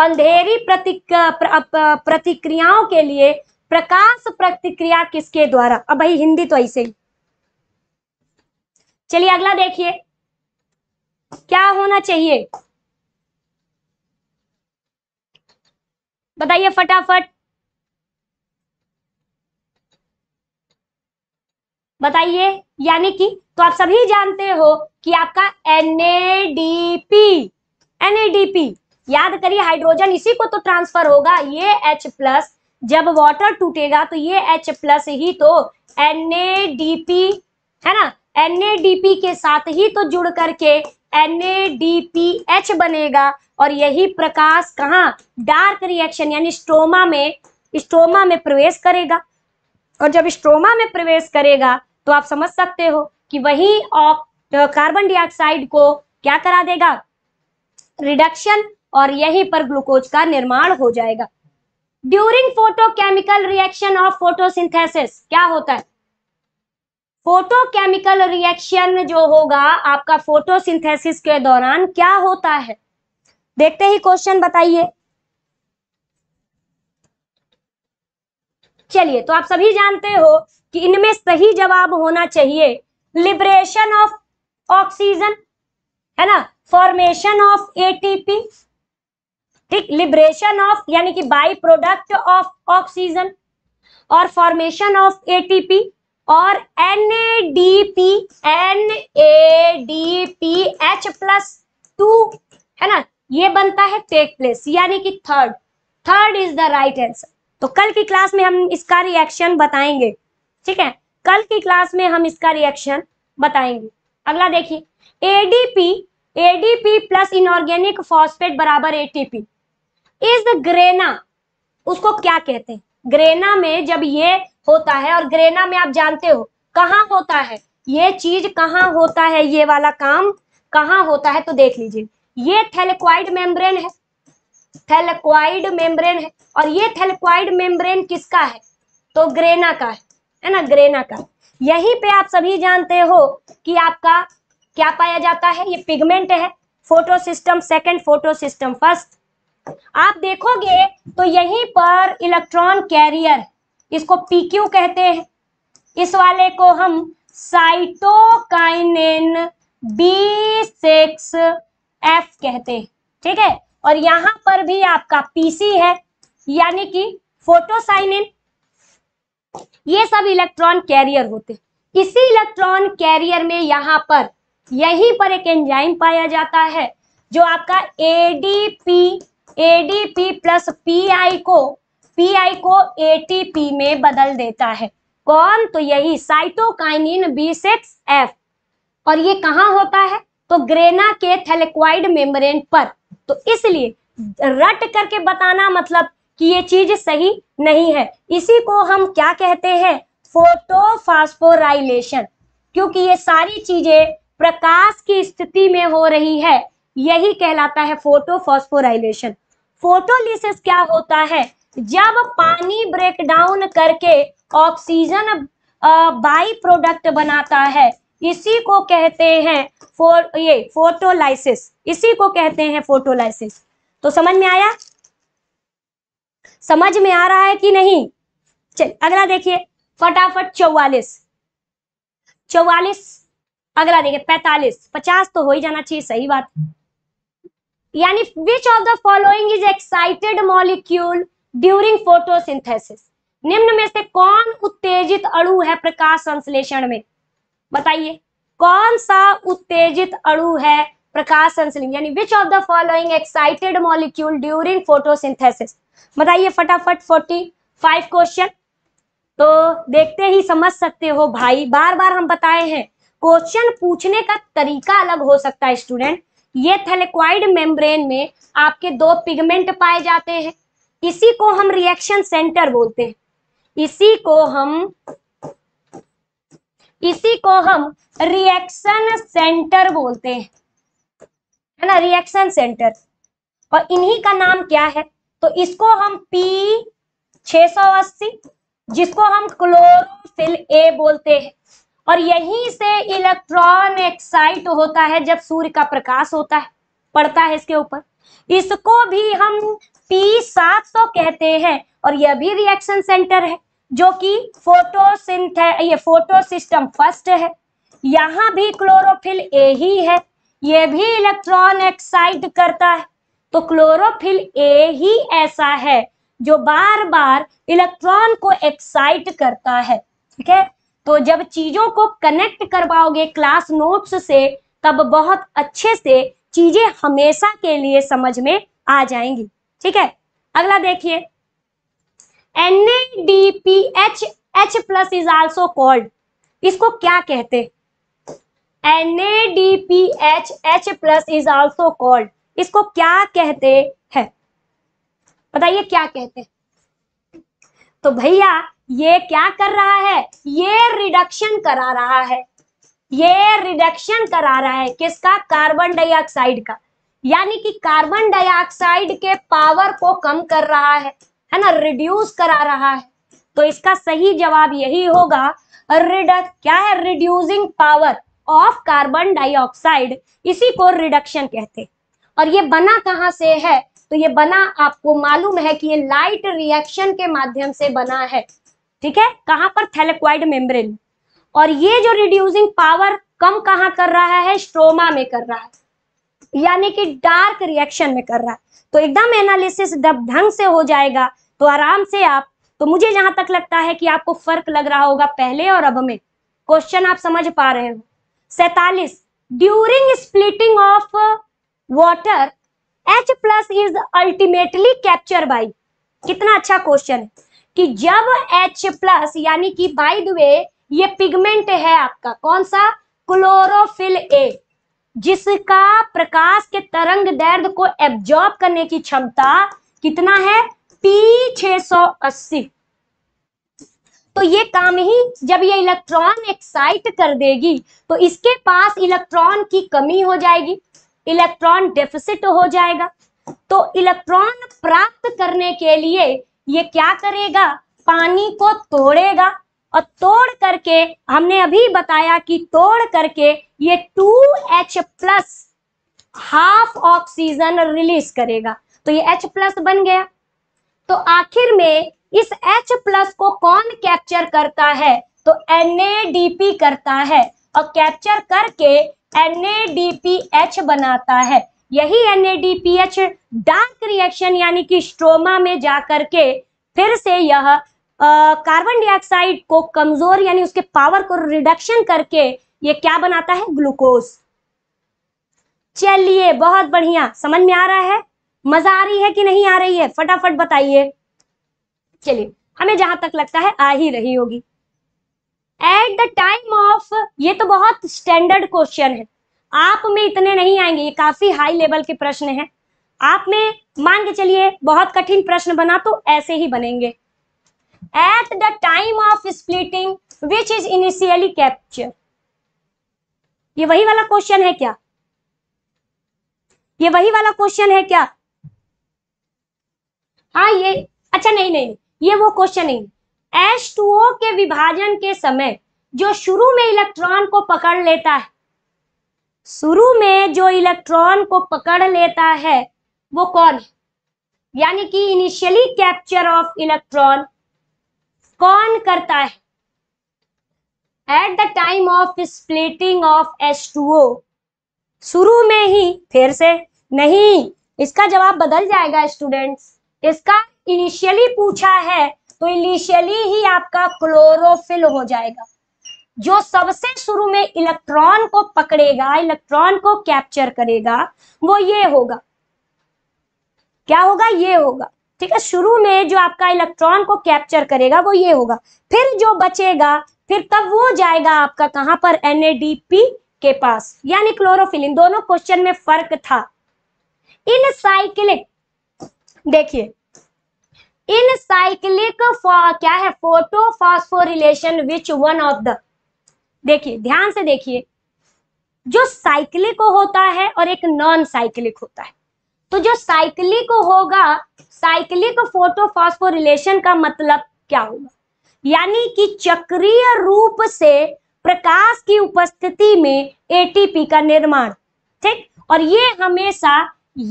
अंधेरी प्रतिक, प्र, प्र, प्रतिक्रियाओं के लिए प्रकाश प्रतिक्रिया किसके द्वारा अब भाई हिंदी तो ऐसे ही चलिए अगला देखिए क्या होना चाहिए बताइए फटाफट बताइए यानी कि तो आप सभी जानते हो कि आपका एनएडीपी एनएडीपी याद करिए हाइड्रोजन इसी को तो ट्रांसफर होगा ये H प्लस जब वाटर टूटेगा तो ये H प्लस ही तो पी है ना पी के साथ ही तो जुड़ करके एच बनेगा और यही प्रकाश कहाँ डार्क रिएक्शन यानी स्ट्रोमा में स्ट्रोमा में प्रवेश करेगा और जब स्ट्रोमा में प्रवेश करेगा तो आप समझ सकते हो कि वही कार्बन डाइऑक्साइड को क्या करा देगा रिडक्शन और यहीं पर ग्लूकोज का निर्माण हो जाएगा during photochemical reaction of photosynthesis क्या होता है फोटोकेमिकल रिएक्शन जो होगा आपका फोटोसिंथेसिस के दौरान क्या होता है देखते ही क्वेश्चन बताइए चलिए तो आप सभी जानते हो कि इनमें सही जवाब होना चाहिए लिबरेशन ऑफ ऑक्सीजन है ना फॉर्मेशन ऑफ एटीपी ठीक लिबरेशन ऑफ यानी कि बाई प्रोडक्ट ऑफ ऑक्सीजन और फॉर्मेशन ऑफ एटीपी और N A D P N A D P H plus two है ना ये बनता है टेक प्लेस यानी कि third third is the right answer तो कल की क्लास में हम इसका रिएक्शन बताएंगे ठीक है कल की क्लास में हम इसका रिएक्शन बताएंगे अगला देखिए ADP ADP plus inorganic phosphate बराबर एटीपी इज ग्रेना उसको क्या कहते हैं ग्रेना में जब ये होता है और ग्रेना में आप जानते हो कहा होता है ये चीज कहाँ होता है ये वाला काम कहाँ होता है तो देख लीजिए ये थेलेक्वाइड मेम्ब्रेन है थेलेक्वाइड मेम्ब्रेन है और ये थेलेक्वाइड मेम्ब्रेन किसका है तो ग्रेना का है है ना ग्रेना का यहीं पे आप सभी जानते हो कि आपका क्या पाया जाता है ये पिगमेंट है photo system second photo system first आप देखोगे तो यहीं पर इलेक्ट्रॉन कैरियर इसको पीक्यू कहते हैं इस वाले को हम साइटोकाइनेन बी सिक्स एफ कहते हैं ठीक है और यहां पर भी आपका पीसी है यानी कि फोटोसाइनिन ये सब इलेक्ट्रॉन कैरियर होते इसी इलेक्ट्रॉन कैरियर में यहाँ पर यहीं पर एक एंजाइम पाया जाता है जो आपका एडीपी एडीपी प्लस पीआई को पीआई को एटीपी में बदल देता है कौन तो यही साइटोकाइनिन बी सिक्स एफ और ये कहाँ होता है तो ग्रेना के थैलेक्वाइड मेम्ब्रेन पर तो इसलिए रट करके बताना मतलब कि ये चीज सही नहीं है इसी को हम क्या कहते हैं फोटोफास्फोराइलेशन क्योंकि ये सारी चीजें प्रकाश की स्थिति में हो रही है यही कहलाता है फोटोफॉस्फोराइलेशन फोटोलिसिस क्या होता है जब पानी ब्रेक डाउन करके ऑक्सीजन बाई प्रोडक्ट बनाता है इसी को कहते हैं फो, ये फोटोलाइसिस इसी को कहते हैं फोटोलाइसिस तो समझ में आया समझ में आ रहा है कि नहीं चल अगला देखिए फटाफट चौवालीस चौवालीस अगला देखिए पैतालीस पचास तो हो ही जाना चाहिए सही बात यानी which of the following is excited molecule during photosynthesis निम्न में से कौन उत्तेजित अणु है प्रकाश संश्लेषण में बताइए कौन सा उत्तेजित अणु है प्रकाश संश्लेषण यानी which of the following excited molecule during photosynthesis बताइए फटाफट 45 क्वेश्चन तो देखते ही समझ सकते हो भाई बार बार हम बताए हैं क्वेश्चन पूछने का तरीका अलग हो सकता है स्टूडेंट ये थैलेक्वाइड मेम्ब्रेन में आपके दो पिगमेंट पाए जाते हैं इसी को हम रिएक्शन सेंटर बोलते हैं इसी को हम इसी को हम रिएक्शन सेंटर बोलते हैं है ना रिएक्शन सेंटर और इन्हीं का नाम क्या है तो इसको हम पी 680 जिसको हम क्लोरोफिल ए बोलते हैं और यहीं से इलेक्ट्रॉन एक्साइट होता है जब सूर्य का प्रकाश होता है पड़ता है इसके ऊपर इसको भी हम पी सात सौ कहते हैं और यह भी रिएक्शन सेंटर है जो कि फोटोसिंथ ये फोटो सिस्टम फर्स्ट है यहां भी क्लोरोफिल ए ही है ये भी इलेक्ट्रॉन एक्साइट करता है तो क्लोरोफिल ए ही ऐसा है जो बार बार इलेक्ट्रॉन को एक्साइट करता है ठीक है तो जब चीजों को कनेक्ट करवाओगे क्लास नोट्स से तब बहुत अच्छे से चीजें हमेशा के लिए समझ में आ जाएंगी ठीक है अगला देखिए N A D P H H plus is also called इसको क्या कहते हैं P H plus is also called इसको क्या कहते हैं बताइए क्या कहते हैं तो भैया ये क्या कर रहा है ये रिडक्शन करा रहा है ये रिडक्शन करा रहा है किसका कार्बन डाइऑक्साइड का यानी कि कार्बन डाइऑक्साइड के पावर को कम कर रहा है है ना रिड्यूस करा रहा है तो इसका सही जवाब यही होगा रिडक क्या है reducing power of carbon dioxide इसी को रिडक्शन कहते और ये बना कहाँ से है तो ये बना आपको मालूम है कि ये लाइट रिएक्शन के माध्यम से बना है ठीक है कहां पर थैलेक्वाइड मेम्ब्रेन और ये जो रिड्यूसिंग पावर कम कहां कर रहा है स्ट्रोमा में कर रहा है यानी कि डार्क रिएक्शन में कर रहा है तो एकदम एनालिसिस जब ढंग से हो जाएगा तो आराम से आप तो मुझे जहां तक लगता है कि आपको फर्क लग रहा होगा पहले और अब में क्वेश्चन आप समझ पा रहे हो सैतालीस during splitting of water H plus is ultimately capture by कितना अच्छा क्वेश्चन है कि जब एच प्लस यानी कि बाई द वे ये पिगमेंट है आपका कौन सा क्लोरोफिल ए जिसका प्रकाश के तरंग दर्द को एब्जॉर्ब करने की क्षमता कितना है पी 680 तो ये काम ही जब ये इलेक्ट्रॉन एक्साइट कर देगी तो इसके पास इलेक्ट्रॉन की कमी हो जाएगी इलेक्ट्रॉन डेफिसिट हो जाएगा तो इलेक्ट्रॉन प्राप्त करने के लिए ये क्या करेगा पानी को तोड़ेगा और तोड़ करके हमने अभी बताया कि तोड़ करके ये 2H plus half oxygen release करेगा तो ये H प्लस बन गया तो आखिर में इस H प्लस को कौन कैप्चर करता है तो NADP करता है और कैप्चर करके NADPH बनाता है यही NADPH डार्क रिएक्शन यानी कि स्ट्रोमा में जाकर के फिर से यह कार्बन डाइऑक्साइड को कमजोर यानी उसके पावर को रिडक्शन करके ये क्या बनाता है ग्लूकोज चलिए बहुत बढ़िया समझ में आ रहा है मजा आ रही है कि नहीं आ रही है फटाफट बताइए चलिए हमें जहां तक लगता है आ ही रही होगी एट द टाइम ऑफ ये तो बहुत स्टैंडर्ड क्वेश्चन है आप में इतने नहीं आएंगे ये काफी हाई लेवल के प्रश्न हैं आप में मान के चलिए बहुत कठिन प्रश्न बना तो ऐसे ही बनेंगे at the time of splitting which is initially capture ये वही वाला क्वेश्चन है क्या ये वही वाला क्वेश्चन है क्या हाँ ये अच्छा नहीं नहीं ये वो क्वेश्चन है एच टू ओ के विभाजन के समय जो शुरू में इलेक्ट्रॉन को पकड़ लेता है शुरू में जो इलेक्ट्रॉन को पकड़ लेता है वो कौन है यानी कि इनिशियली कैप्चर ऑफ इलेक्ट्रॉन कौन करता है at the time of splitting of H two O शुरू में ही फिर से नहीं इसका जवाब बदल जाएगा स्टूडेंट्स इसका इनिशियली पूछा है तो इनिशियली ही आपका क्लोरोफिल हो जाएगा जो सबसे शुरू में इलेक्ट्रॉन को पकड़ेगा इलेक्ट्रॉन को कैप्चर करेगा वो ये होगा क्या होगा ये होगा ठीक है शुरू में जो आपका इलेक्ट्रॉन को कैप्चर करेगा वो ये होगा फिर जो बचेगा फिर तब वो जाएगा आपका कहां पर एनएडीपी के पास यानी क्लोरोफिल इन दोनों क्वेश्चन में फर्क था इन साइकिल देखिए इन साइक्लिक क्या है photo phosphorylation which one of the देखिए ध्यान से देखिए जो साइक्लिक होता है और एक नॉन साइक्लिक होता है तो जो साइक्लिक होगा साइक्लिक फोटोफॉस्फोरिलेशन का मतलब क्या होगा यानी कि चक्रीय रूप से प्रकाश की उपस्थिति में एटीपी का निर्माण ठीक और ये हमेशा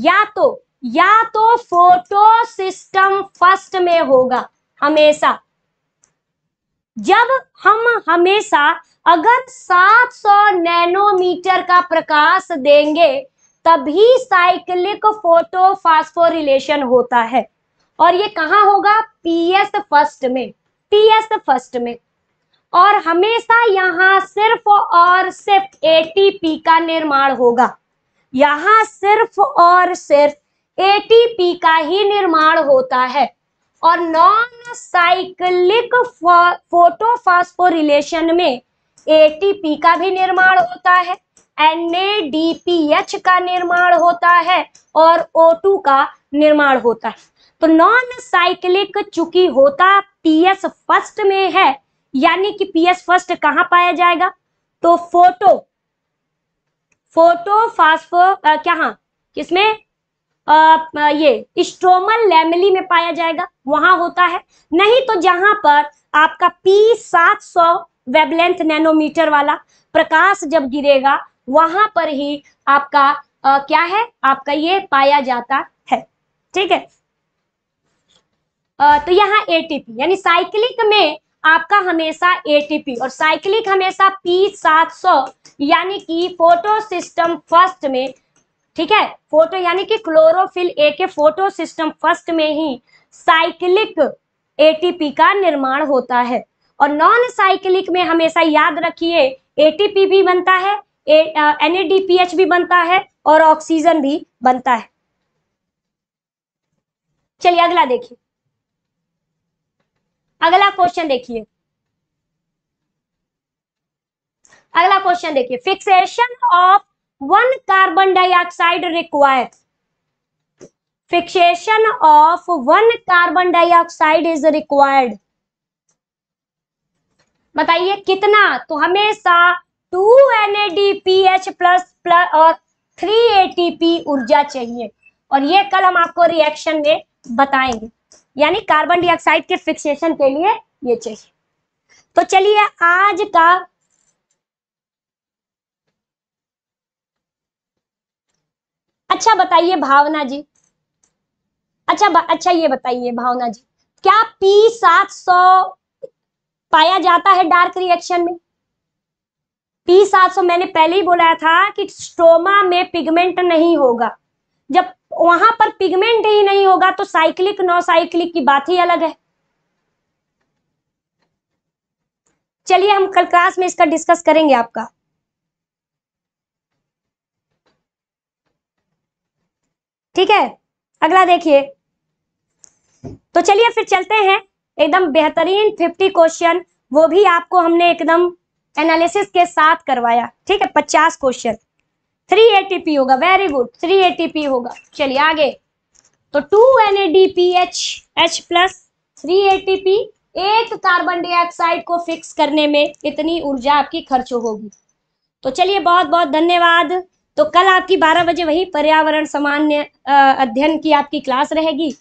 या तो या तो फोटो सिस्टम फर्स्ट में होगा हमेशा जब हम हमेशा अगर 700 नैनोमीटर का प्रकाश देंगे तभी साइक्लिक फोटो फास्फोरिलेशन होता है और ये कहा होगा पीएस फर्स्ट में पीएस फर्स्ट में और हमेशा यहाँ सिर्फ और सिर्फ एटीपी का निर्माण होगा यहाँ सिर्फ और सिर्फ एटीपी का ही निर्माण होता है और नॉन साइक्लिक फोटोफास्फोरिलेशन में एटीपी का भी निर्माण होता है एन का निर्माण होता है और O2 का निर्माण होता है तो नॉन साइक्लिक चूंकि होता पीएस फर्स्ट में है यानी कि पीएस फर्स्ट कहां पाया जाएगा तो फोटो फोटो फास्फो क्या हाँ किसमें आ, ये स्ट्रोमल लेमली में पाया जाएगा वहां होता है नहीं तो जहां पर आपका पी सात सौ वेबलेंथ नैनोमीटर वाला प्रकाश जब गिरेगा वहां पर ही आपका आ, क्या है आपका ये पाया जाता है ठीक है तो यहाँ एटीपी यानी साइक्लिक में आपका हमेशा एटीपी और साइक्लिक हमेशा पी सात सौ यानी कि फोटो सिस्टम फर्स्ट में ठीक है फोटो यानी कि क्लोरोफिल ए के फोटो सिस्टम फर्स्ट में ही साइक्लिक एटीपी का निर्माण होता है और नॉन साइक्लिक में हमेशा याद रखिए एटीपी भी बनता है एनएडीपीएच भी बनता है और ऑक्सीजन भी बनता है चलिए अगला देखिए अगला क्वेश्चन देखिए अगला क्वेश्चन देखिए fixation of one carbon dioxide require fixation of one carbon dioxide is required बताइए कितना तो हमेशा two N A D P H plus plus और थ्री ए टी पी ऊर्जा चाहिए और ये कल हम आपको रिएक्शन में बताएंगे यानी कार्बन डाइऑक्साइड के फिक्सेशन के लिए ये चाहिए तो चलिए आज का अच्छा बताइए भावना जी अच्छा अच्छा ये बताइए भावना जी क्या पी पाया जाता है डार्क रिएक्शन में पी मैंने पहले ही बोला था कि स्ट्रोमा में पिगमेंट नहीं होगा जब वहां पर पिगमेंट ही नहीं होगा तो साइक्लिक नो साइक्लिक की बात ही अलग है चलिए हम कल क्लास में इसका डिस्कस करेंगे आपका ठीक है अगला देखिए तो चलिए फिर चलते हैं एकदम बेहतरीन फिफ्टी क्वेश्चन वो भी आपको हमने एकदम एनालिसिस के साथ करवाया ठीक है पचास क्वेश्चन थ्री एटीपी होगा वेरी गुड थ्री एटीपी होगा चलिए आगे तो two N A D P H H plus three ATP एक कार्बन डाइऑक्साइड को फिक्स करने में इतनी ऊर्जा आपकी खर्च होगी तो चलिए बहुत बहुत धन्यवाद तो कल आपकी 12 बजे वही पर्यावरण सामान्य अध्ययन की आपकी क्लास रहेगी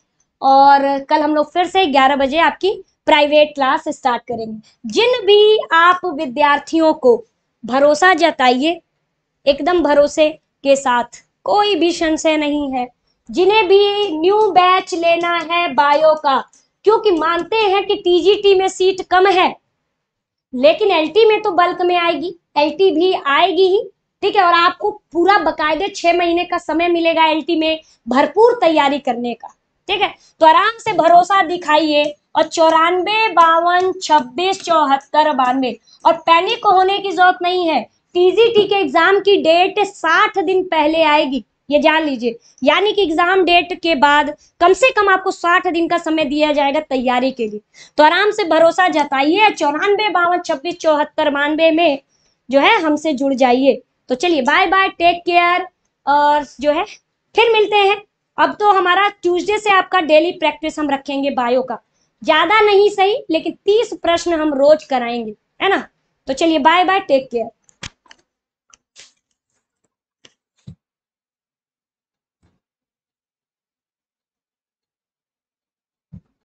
और कल हम लोग फिर से 11 बजे आपकी प्राइवेट क्लास स्टार्ट करेंगे जिन भी आप विद्यार्थियों को भरोसा जताइए एकदम भरोसे के साथ कोई भी संशय नहीं है जिन्हें भी न्यू बैच लेना है बायो का क्योंकि मानते हैं कि टीजीटी में सीट कम है लेकिन एलटी में तो बल्क में आएगी एलटी भी आएगी ही ठीक है और आपको पूरा बकायदे छह महीने का समय मिलेगा एलटी में भरपूर तैयारी करने का ठीक है तो आराम से भरोसा दिखाइए और चौरानवे बावन छब्बीस चौहत्तर बानवे और पैनिक होने की जरूरत नहीं है टीजीटी के एग्जाम की डेट साठ दिन पहले आएगी ये जान लीजिए यानी कि एग्जाम डेट के बाद कम से कम आपको साठ दिन का समय दिया जाएगा तैयारी के लिए तो आराम से भरोसा जताइए चौरानवे बावन छब्बीस चौहत्तर बानवे में जो है हमसे जुड़ जाइए तो चलिए बाय बाय टेक केयर और जो है फिर मिलते हैं अब तो हमारा ट्यूसडे से आपका डेली प्रैक्टिस हम रखेंगे बायो का ज़्यादा नहीं सही लेकिन तीस प्रश्न हम रोज कराएंगे है ना तो चलिए बाय बाय टेक केयर